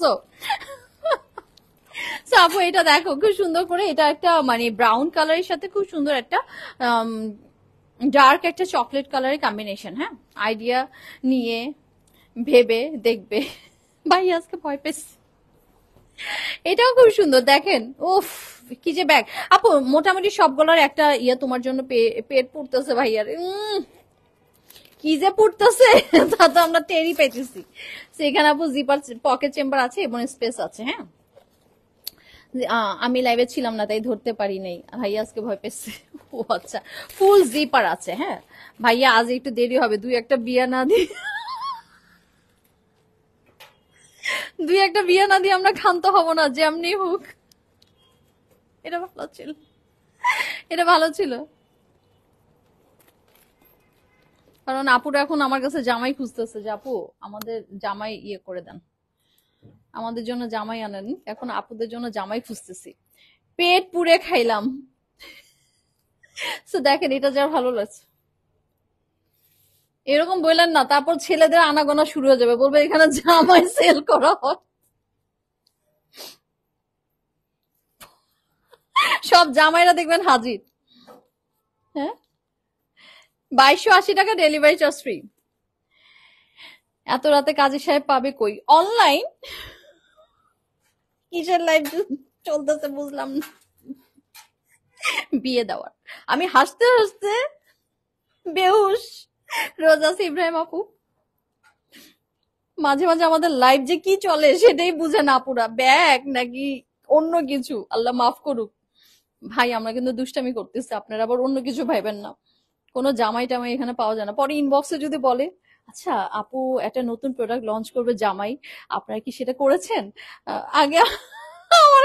আপু এটা দেখো খুব সুন্দর করে এটা একটা মানে ব্রাউন কালারের সাথে খুব সুন্দর একটা ডার্ক একটা চকলেট কালারের কম্বিনেশন হ্যাঁ আইডিয়া নিয়ে ভেবে দেখবে ভাই আজকে ভয় পেয়েছি এটাও খুব সুন্দর দেখেন ওফ কি যে ব্যাগ আপু মোটামুটি সবগুলোর একটা ইয়ে তোমার জন্য পেট পুড়তেছে আর কি যে পুড়তেছে তা তো আমরা টেরি পেতেছি সেখানে আপু জিপার পকেট চেম্বার আছে এবং স্পেস আছে হ্যাঁ আমি লাইভে ছিলাম না তাই ধরতে পারি নাই ভাইয়া আজকে ভয় পেয়েছে ও আচ্ছা ফুল জিপার আছে হ্যাঁ ভাইয়া আজ একটু দেরি হবে দুই একটা বিয়া না দিয়ে দুই একটা বিয়ে না দিয়ে আমরা ক্ষান্ত হব না যেমনি হোক এটা ভালো ছিল এটা ভালো ছিল কারণ আপুরা এখন আমার কাছে জামাই খুঁজতেছে যে আপু আমাদের জামাই ইয়ে করে দেন আমাদের জন্য জামাই আনেন এখন আপুদের জন্য জামাই খুঁজতেছি পেট পুড়ে খাইলাম দেখেন এটা যা ভালো লাগছে এরকম বললেন না তারপর ছেলেদের আনাগোনা শুরু হয়ে যাবে বলবে এখানে জামাই সেল করা হয় সব জামাইরা দেখবেন হাজির হ্যাঁ বাইশশো আশি টাকা ডেলিভারি চার্জ ফ্রি এত রাতে কাজী সাহেব পাবে কই অনলাইন কিসের লাইফ চলতেছে বুঝলাম না বিয়ে দেওয়ার আমি হাসতে হাসতে বেহুশ রোজ ইব্রাহিম আপু মাঝে মাঝে আমাদের লাইফ যে কি চলে সেটাই বুঝে না পুরা ব্যাগ নাকি অন্য কিছু আল্লাহ মাফ করুক ভাই আমরা কিন্তু দুষ্টামি করতেছি আপনারা আবার অন্য কিছু ভাইবেন না কোনো জামাই টামাই এখানে পাওয়া যায় না পরে ইনবক্সে যদি বলে আচ্ছা আপু একটা নতুন প্রোডাক্ট লঞ্চ করবে জামাই আপনারা কি সেটা করেছেন আগে আমার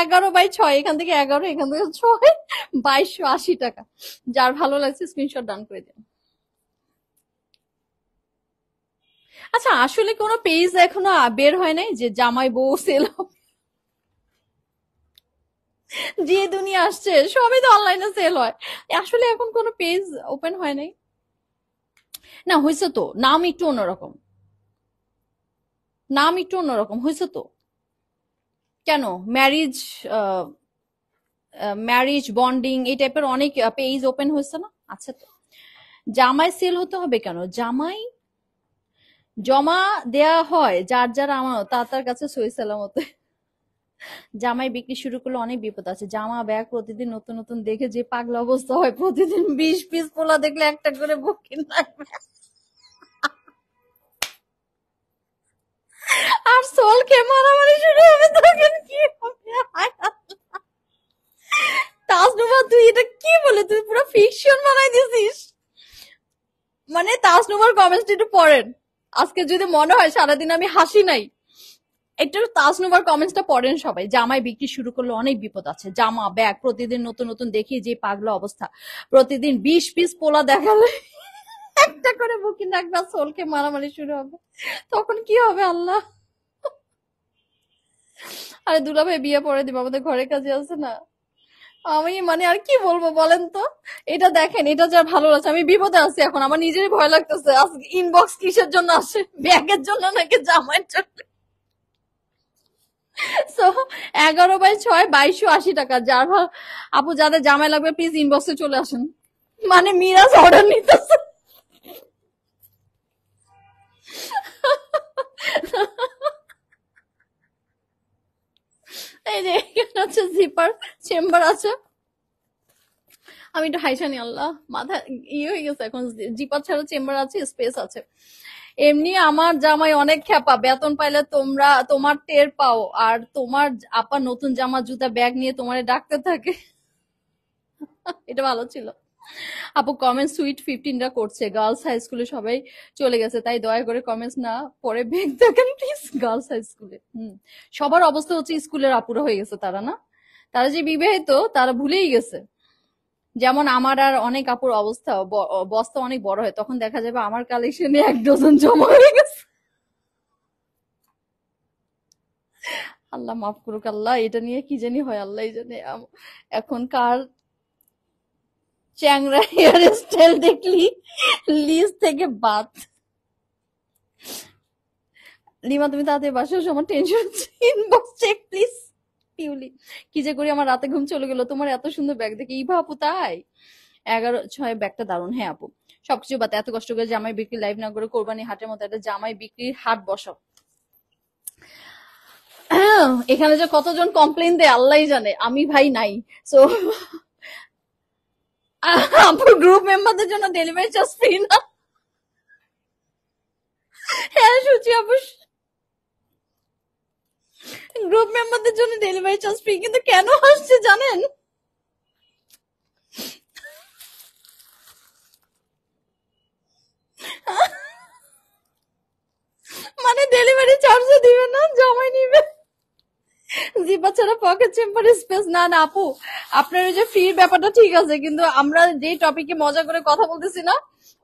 এগারো বাই ছয় এখান থেকে এগারো এখান থেকে ছয় বাইশশো আশি টাকা যার ভালো লাগছে স্ক্রিনশট ডান করে দেন আচ্ছা আসলে কোন পেজ এখনো বের হয় নাই যে জামাই বউ সেল যে দুনিয়া আসছে সবই তো অনলাইনে সেল হয় আসলে এখন কোনো পেজ ওপেন হয় নাই না হয়েছে তো নাম একটু অন্যরকম নাম একটু অন্যরকম হয়েছে তো কেন ম্যারিজ ম্যারিজ বন্ডিং এই টাইপের অনেক পেজ ওপেন হয়েছে না আচ্ছা তো জামাই সেল হতে হবে কেন জামাই জমা দেয়া হয় যার যার আমার তার তার কাছে সই সালামতে জামাই বিক্রি শুরু করলে অনেক বিপদ আছে জামা ব্যাগ প্রতিদিন নতুন নতুন দেখে যে পাগলা অবস্থা হয় প্রতিদিন বিশ পিস পোলা দেখলে একটা করে বকিন লাগবে আর সোলকে মারামারি শুরু হবে তখন কি হবে তাজনুমা তুই এটা কি বলে তুই পুরো ফিকশন বানাই দিছিস মানে তাজনুমার কমেন্টস একটু পড়েন আজকে যদি মনে হয় সারাদিন আমি হাসি নাই একটু তাজনুমার কমেন্টসটা পড়েন সবাই জামাই বিক্রি শুরু করলে অনেক বিপদ আছে জামা ব্যাগ প্রতিদিন নতুন নতুন দেখি যে পাগলা অবস্থা প্রতিদিন বিশ পিস পোলা দেখালে একটা করে বুকি লাগবে আর সোলকে মারামারি শুরু হবে তখন কি হবে আল্লাহ আরে দুলা ভাই বিয়ে পরে দিব আমাদের ঘরে কাজে আছে না আমি মানে আর কি বলবো বলেন তো এটা দেখেন এটা যা ভালো লাগছে আমি বিপদে আছি এখন আমার নিজেরই ভয় লাগতেছে আজকে ইনবক্স কিসের জন্য আসে ব্যাগের জন্য নাকি জামার জন্য সো এগারো বাই ছয় বাইশশো আশি টাকা যার আপু যাদের জামাই লাগবে প্লিজ ইনবক্সে চলে আসেন মানে মিরাজ অর্ডার নিতেছে এই যে এখানে হচ্ছে জিপার চেম্বার আছে আমি একটু হাইসানি আল্লাহ মাথা ইয়ে হয়ে গেছে এখন জিপার ছাড়া চেম্বার আছে স্পেস আছে এমনি আমার জামাই অনেক খ্যাপা বেতন পাইলে তোমরা তোমার টের পাও আর তোমার আপা নতুন জামা জুতা ব্যাগ নিয়ে তোমারে ডাকতে থাকে এটা ভালো ছিল আপু কমেন্ট সুইট ফিফটিনরা করছে গার্লস হাই স্কুলে সবাই চলে গেছে তাই দয়া করে কমেন্টস না পরে ভেঙ দেখেন প্লিজ গার্লস হাই স্কুলে হুম সবার অবস্থা হচ্ছে স্কুলের আপুরা হয়ে গেছে তারা না তারা যে বিবাহিত তারা ভুলেই গেছে যেমন আমার আর অনেক আপুর অবস্থা বস্তা অনেক বড় হয় তখন দেখা যাবে আমার কালেকশনে এক ডজন জমা হয়ে গেছে আল্লাহ মাফ করুক আল্লাহ এটা নিয়ে কি জানি হয় আল্লাহ জানে এখন কার চ্যাংরা হেয়ার স্টাইল দেখলি লিজ থেকে বাদ লিমা তুমি তাড়াতাড়ি বাসো আমার টেনশন ইনবক্স চেক প্লিজ পিউলি কি যে করি আমার রাতে ঘুম চলে গেল তোমার এত সুন্দর ব্যাগ দেখে ইভা আপু তাই এগারো ছয় ব্যাগটা দারুণ হ্যাঁ আপু সবকিছু বাতে এত কষ্ট করে জামাই বিক্রি লাইভ না করে কোরবানি হাটের মতো একটা জামাই বিক্রির হাট বসাও এখানে যে কতজন কমপ্লেন দেয় আল্লাহ জানে আমি ভাই নাই সো আপুর গ্রুপ মেম্বারদের জন্য ডেলিভারি চার্জ ফ্রি না হ্যাঁ সুচি আপু গ্রুপ মেম্বারদের জন্য ডেলিভারি চার্জ ফ্রি কিন্তু কেন আসছে জানেন মানে ডেলিভারি চার্জও দিবে না জমাই নিবে জি বাচ্চারা পকেট চেম্বার স্পেস না না আপু আপনার ওই যে ফ্রির ব্যাপারটা ঠিক আছে কিন্তু আমরা যে টপিকে মজা করে কথা বলতেছি না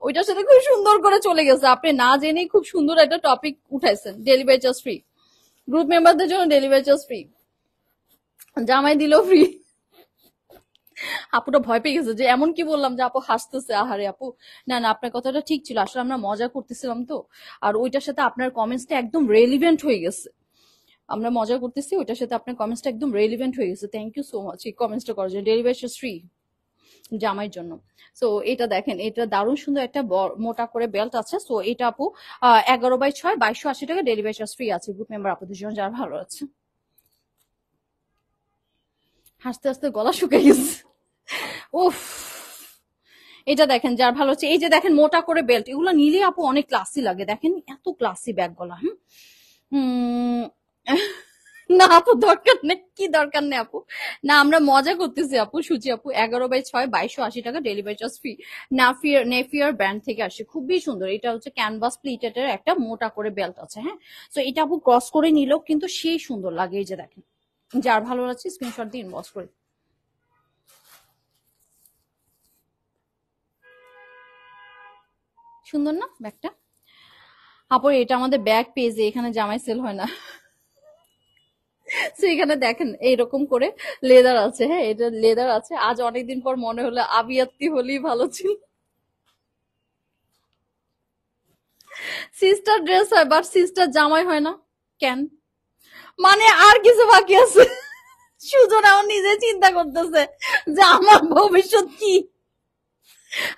ওইটার সাথে খুব সুন্দর করে চলে গেছে আপনি না জেনেই খুব সুন্দর একটা টপিক উঠাইছেন ডেলিভারি চার্জ ফ্রি গ্রুপ মেম্বারদের জন্য ডেলিভারি চার্জ ফ্রি জামাই দিল ফ্রি আপুটা ভয় পেয়ে গেছে যে এমন কি বললাম যে আপু হাসতেছে আহারে আপু না না আপনার কথাটা ঠিক ছিল আসলে আমরা মজা করতেছিলাম তো আর ওইটার সাথে আপনার কমেন্টসটা একদম রেলিভেন্ট হয়ে গেছে আমরা মজা করতেছি ওইটার সাথে আপনার কমেন্টসটা একদম রেলিভেন্ট হয়ে গেছে থ্যাংক ইউ সো মাচ এই কমেন্টসটা করার জন্য ডেলিভারি শ্রী জামাইয়ের জন্য সো এটা দেখেন এটা দারুণ সুন্দর একটা মোটা করে বেল্ট আছে সো এটা আপু এগারো বাই ছয় বাইশশো আশি টাকা ডেলিভারি চার্জ ফ্রি আছে গ্রুপ মেম্বার আপনাদের জন্য যার ভালো আছে হাসতে হাসতে গলা শুকিয়ে গেছে উফ এটা দেখেন যার ভালো হচ্ছে এই যে দেখেন মোটা করে বেল্ট এগুলো নিলে আপু অনেক ক্লাসি লাগে দেখেন এত ক্লাসি ব্যাগ গলা হ্যাঁ না আপু দরকার নেই কি দরকার নেই আপু না আমরা মজা করতেছি আপু সুচি আপু এগারো বাই ছয় বাইশশো আশি টাকা ডেলিভারি চার্জ ফ্রি নাফিয়ার নেফিয়ার ব্র্যান্ড থেকে আসে খুবই সুন্দর এটা হচ্ছে ক্যানভাস প্লিটেটের একটা মোটা করে বেল্ট আছে হ্যাঁ তো এটা আপু ক্রস করে নিলেও কিন্তু সেই সুন্দর লাগে এই যে দেখেন যার ভালো লাগছে স্ক্রিনশট দিয়ে ইনবক্স করে সুন্দর না ব্যাগটা আপু এটা আমাদের ব্যাগ যে এখানে জামাই সেল হয় না এখানে দেখেন এইরকম করে লেদার আছে হ্যাঁ এটা লেদার আছে আজ অনেকদিন পর মনে হলো আবিয়াত্তি হলেই ভালো ছিল সিস্টার ড্রেস হয় বাট সিস্টার জামাই হয় না কেন মানে আর কিছু বাকি আছে সুজনাও নিজে চিন্তা করতেছে যে আমার ভবিষ্যৎ কি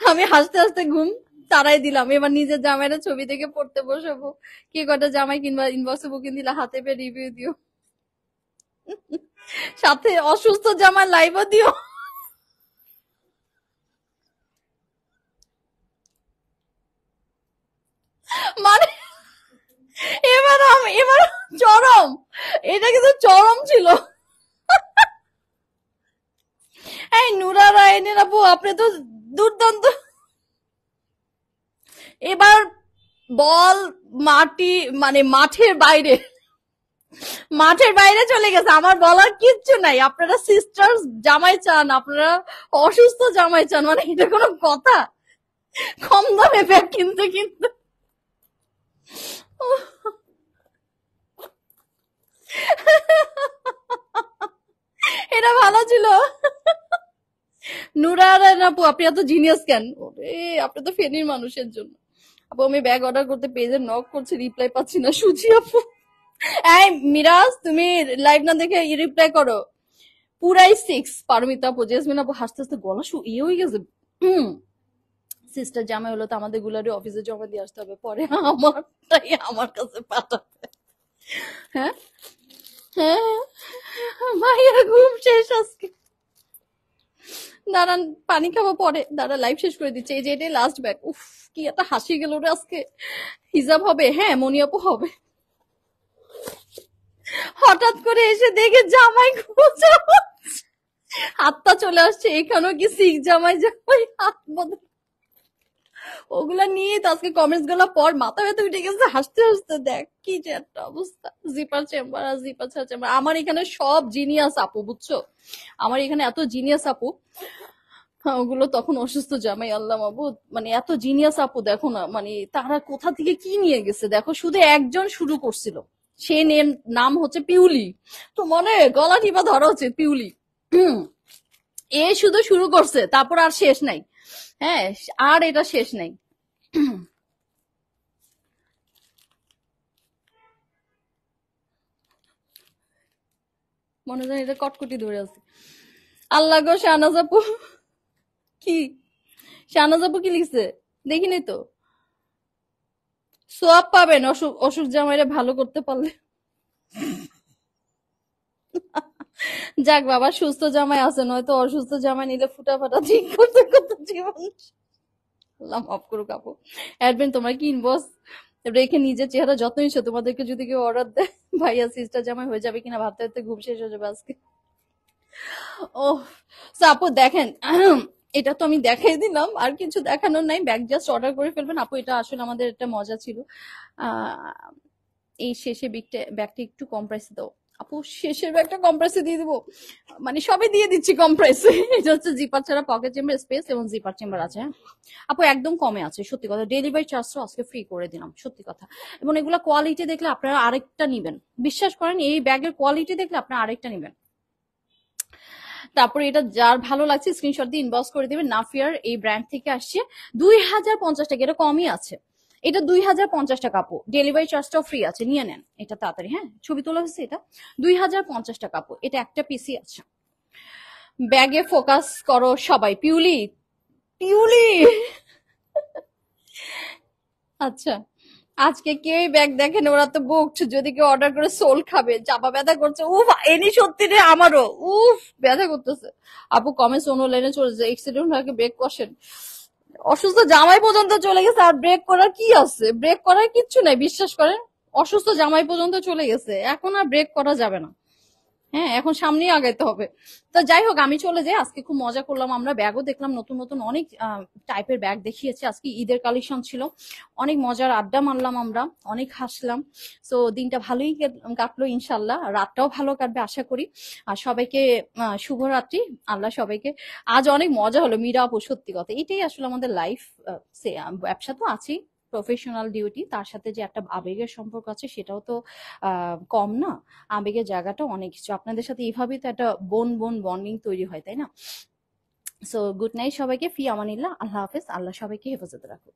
আমি হাসতে হাসতে ঘুম তারাই দিলাম এবার নিজের জামাইটা ছবি থেকে পড়তে বসাবো কি কটা জামাই কিনবা ইনবক্সে বুকিং দিলে হাতে পেয়ে রিভিউ দিও সাথে অসুস্থ জামা লাইভও দিও মানে এবার এবার চরম এটা কিন্তু চরম ছিল এই নুরা রায়নের আপু আপনি তো দুর্দান্ত এবার বল মাটি মানে মাঠের বাইরে মাঠের বাইরে চলে গেছে আমার বলার কিচ্ছু নাই আপনারা সিস্টার জামাই চান আপনারা অসুস্থ জামাই চান মানে এটা কোনো কথা কম দামে ব্যাগ কিনতে কিনতে এটা ভালো ছিল আর আপু আপনি এত জিনিয়াস কেন ওরে আপনি তো ফেনীর মানুষের জন্য আপু আমি ব্যাগ অর্ডার করতে পেজে নক করছি রিপ্লাই পাচ্ছি না সুজি আপু এই মিরাজ তুমি লাইভ না দেখে রিপ্লাই করো পুরাই সিক্স পারমিতা আপু জেসমিন আপু হাসতে হাসতে গলা শু ইয়ে হয়ে গেছে সিস্টার জামাই হলো তো আমাদের গুলারি অফিসে জমা দিয়ে আসতে হবে পরে আমারটাই আমার কাছে পাঠাবে হ্যাঁ হ্যাঁ মাইয়া ঘুম শেষ আজকে দাঁড়ান পানি খাবো পরে দাঁড়া লাইভ শেষ করে দিচ্ছে এই যে এটাই লাস্ট ব্যাক উফ কি একটা হাসি গেল রে আজকে হিজাব হবে হ্যাঁ মনিয়াপু হবে হঠাৎ করে এসে দেখে জামাই খোঁজা হাতটা চলে আসছে এখানেও কি শিখ জামাই জামাই হাত বদল ওগুলা নিয়ে তো আজকে কমেন্টস গুলা পর মাথা ব্যথা উঠে গেছে হাসতে হাসতে দেখ কি যে একটা অবস্থা জিপার চেম্বার আর জিপার চেম্বার আমার এখানে সব জিনিয়াস আপু বুঝছো আমার এখানে এত জিনিয়াস আপু হ্যাঁ, ওগুলো তখন অসুস্থ জামাই আল্লাহ মাবু মানে এত জিনিয়াস আপু দেখো না মানে তারা কোথা থেকে কি নিয়ে গেছে দেখো শুধু একজন শুরু করছিল সে নাম হচ্ছে পিউলি তো মনে গলা টিপা ধরা হচ্ছে পিউলি এ শুধু শুরু করছে তারপর আর শেষ নাই হ্যাঁ আর এটা শেষ নাই মনে হয় এটা কটকটি ধরে আছে আল্লাহ গো শাহনাজ আপু কি শাহনাজ আপু কি লিখছে দেখিনি তো সোয়াব পাবেন অসুখ অসুখ জামাইরে ভালো করতে পারলে যাক বাবা সুস্থ জামাই আছে নয়তো অসুস্থ জামাই নিলে ফুটা ফাটা ঠিক করতে করতে জীবন আল্লাহ মাফ করুক আপু অ্যাডভেন তোমার কি এবার রেখে নিজের চেহারা যত নিচ্ছ তোমাদেরকে যদি কেউ অর্ডার দেয় ভাইয়া সিস্টার জামাই হয়ে যাবে কিনা ভাবতে ভাবতে ঘুম শেষ হয়ে যাবে আজকে ও আপু দেখেন এটা তো আমি দেখাই দিলাম আর কিছু দেখানোর নাই ব্যাগ জাস্ট অর্ডার করে ফেলবেন আপু এটা আসলে আমাদের একটা মজা ছিল এই শেষে ব্যাগটা একটু কম প্রাইসে দাও আপু শেষের ব্যাগটা কম প্রাইসে দিয়ে দিব মানে সবই দিয়ে দিচ্ছি কম প্রাইসে এটা হচ্ছে জিপার ছাড়া পকেট চেম্বার স্পেস এবং জিপার চেম্বার আছে হ্যাঁ? আপু একদম কমে আছে সত্যি কথা ডেলিভারি চার্জটা আজকে ফ্রি করে দিলাম সত্যি কথা এবং এগুলো কোয়ালিটি দেখলে আপনারা আরেকটা নেবেন বিশ্বাস করেন এই ব্যাগের কোয়ালিটি দেখলে আপনারা আরেকটা নেবেন তারপরে এটা যার ভালো লাগছে স্ক্রিনশট দিয়ে ইনবক্স করে দেবে নাফিয়ার এই ব্র্যান্ড থেকে আসছে দুই হাজার পঞ্চাশ টাকা এটা কমই আছে এটা দুই হাজার পঞ্চাশ টাকা আপু ডেলিভারি চার্জটাও ফ্রি আছে নিয়ে নেন এটা তাড়াতাড়ি হ্যাঁ ছবি তোলা হয়েছে এটা দুই হাজার পঞ্চাশ টাকা আপু এটা একটা পিসি আছে ব্যাগে ফোকাস করো সবাই পিউলি পিউলি আচ্ছা আজকে কেউই ব্যাগ দেখেন ওরা তো বুকড যদি কেউ অর্ডার করে সোল খাবে চাপা ব্যথা করছে উফ এনি সত্যি রে আমারও উফ ব্যথা করতেছে আপু কমেন্টস অন্য লাইনে চলে যায় এক্সিডেন্ট হয়ে ব্রেক করছেন অসুস্থ জামাই পর্যন্ত চলে গেছে আর ব্রেক করার কি আছে ব্রেক করার কিচ্ছু নাই বিশ্বাস করেন অসুস্থ জামাই পর্যন্ত চলে গেছে এখন আর ব্রেক করা যাবে না হ্যাঁ এখন সামনেই আগাইতে হবে তো যাই হোক আমি চলে যাই আজকে খুব মজা করলাম আমরা ব্যাগও দেখলাম নতুন নতুন অনেক টাইপের ব্যাগ দেখিয়েছে আজকে ঈদের কালেকশন ছিল অনেক মজার আড্ডা মারলাম আমরা অনেক হাসলাম তো দিনটা ভালোই কাটলো ইনশাল্লাহ রাতটাও ভালো কাটবে আশা করি আর সবাইকে শুভরাত্রি আল্লাহ সবাইকে আজ অনেক মজা হলো মীরা আপু সত্যি কথা এটাই আসলে আমাদের লাইফ ব্যবসা তো আছেই প্রফেশনাল ডিউটি তার সাথে যে একটা আবেগের সম্পর্ক আছে সেটাও তো কম না আবেগের জায়গাটা অনেক কিছু আপনাদের সাথে এইভাবেই তো একটা বোন বোন বন্ডিং তৈরি হয় তাই না সো গুড নাইট সবাইকে ফি আমানিল্লাহ আল্লাহ হাফেজ আল্লাহ সবাইকে হেফাজত রাখুক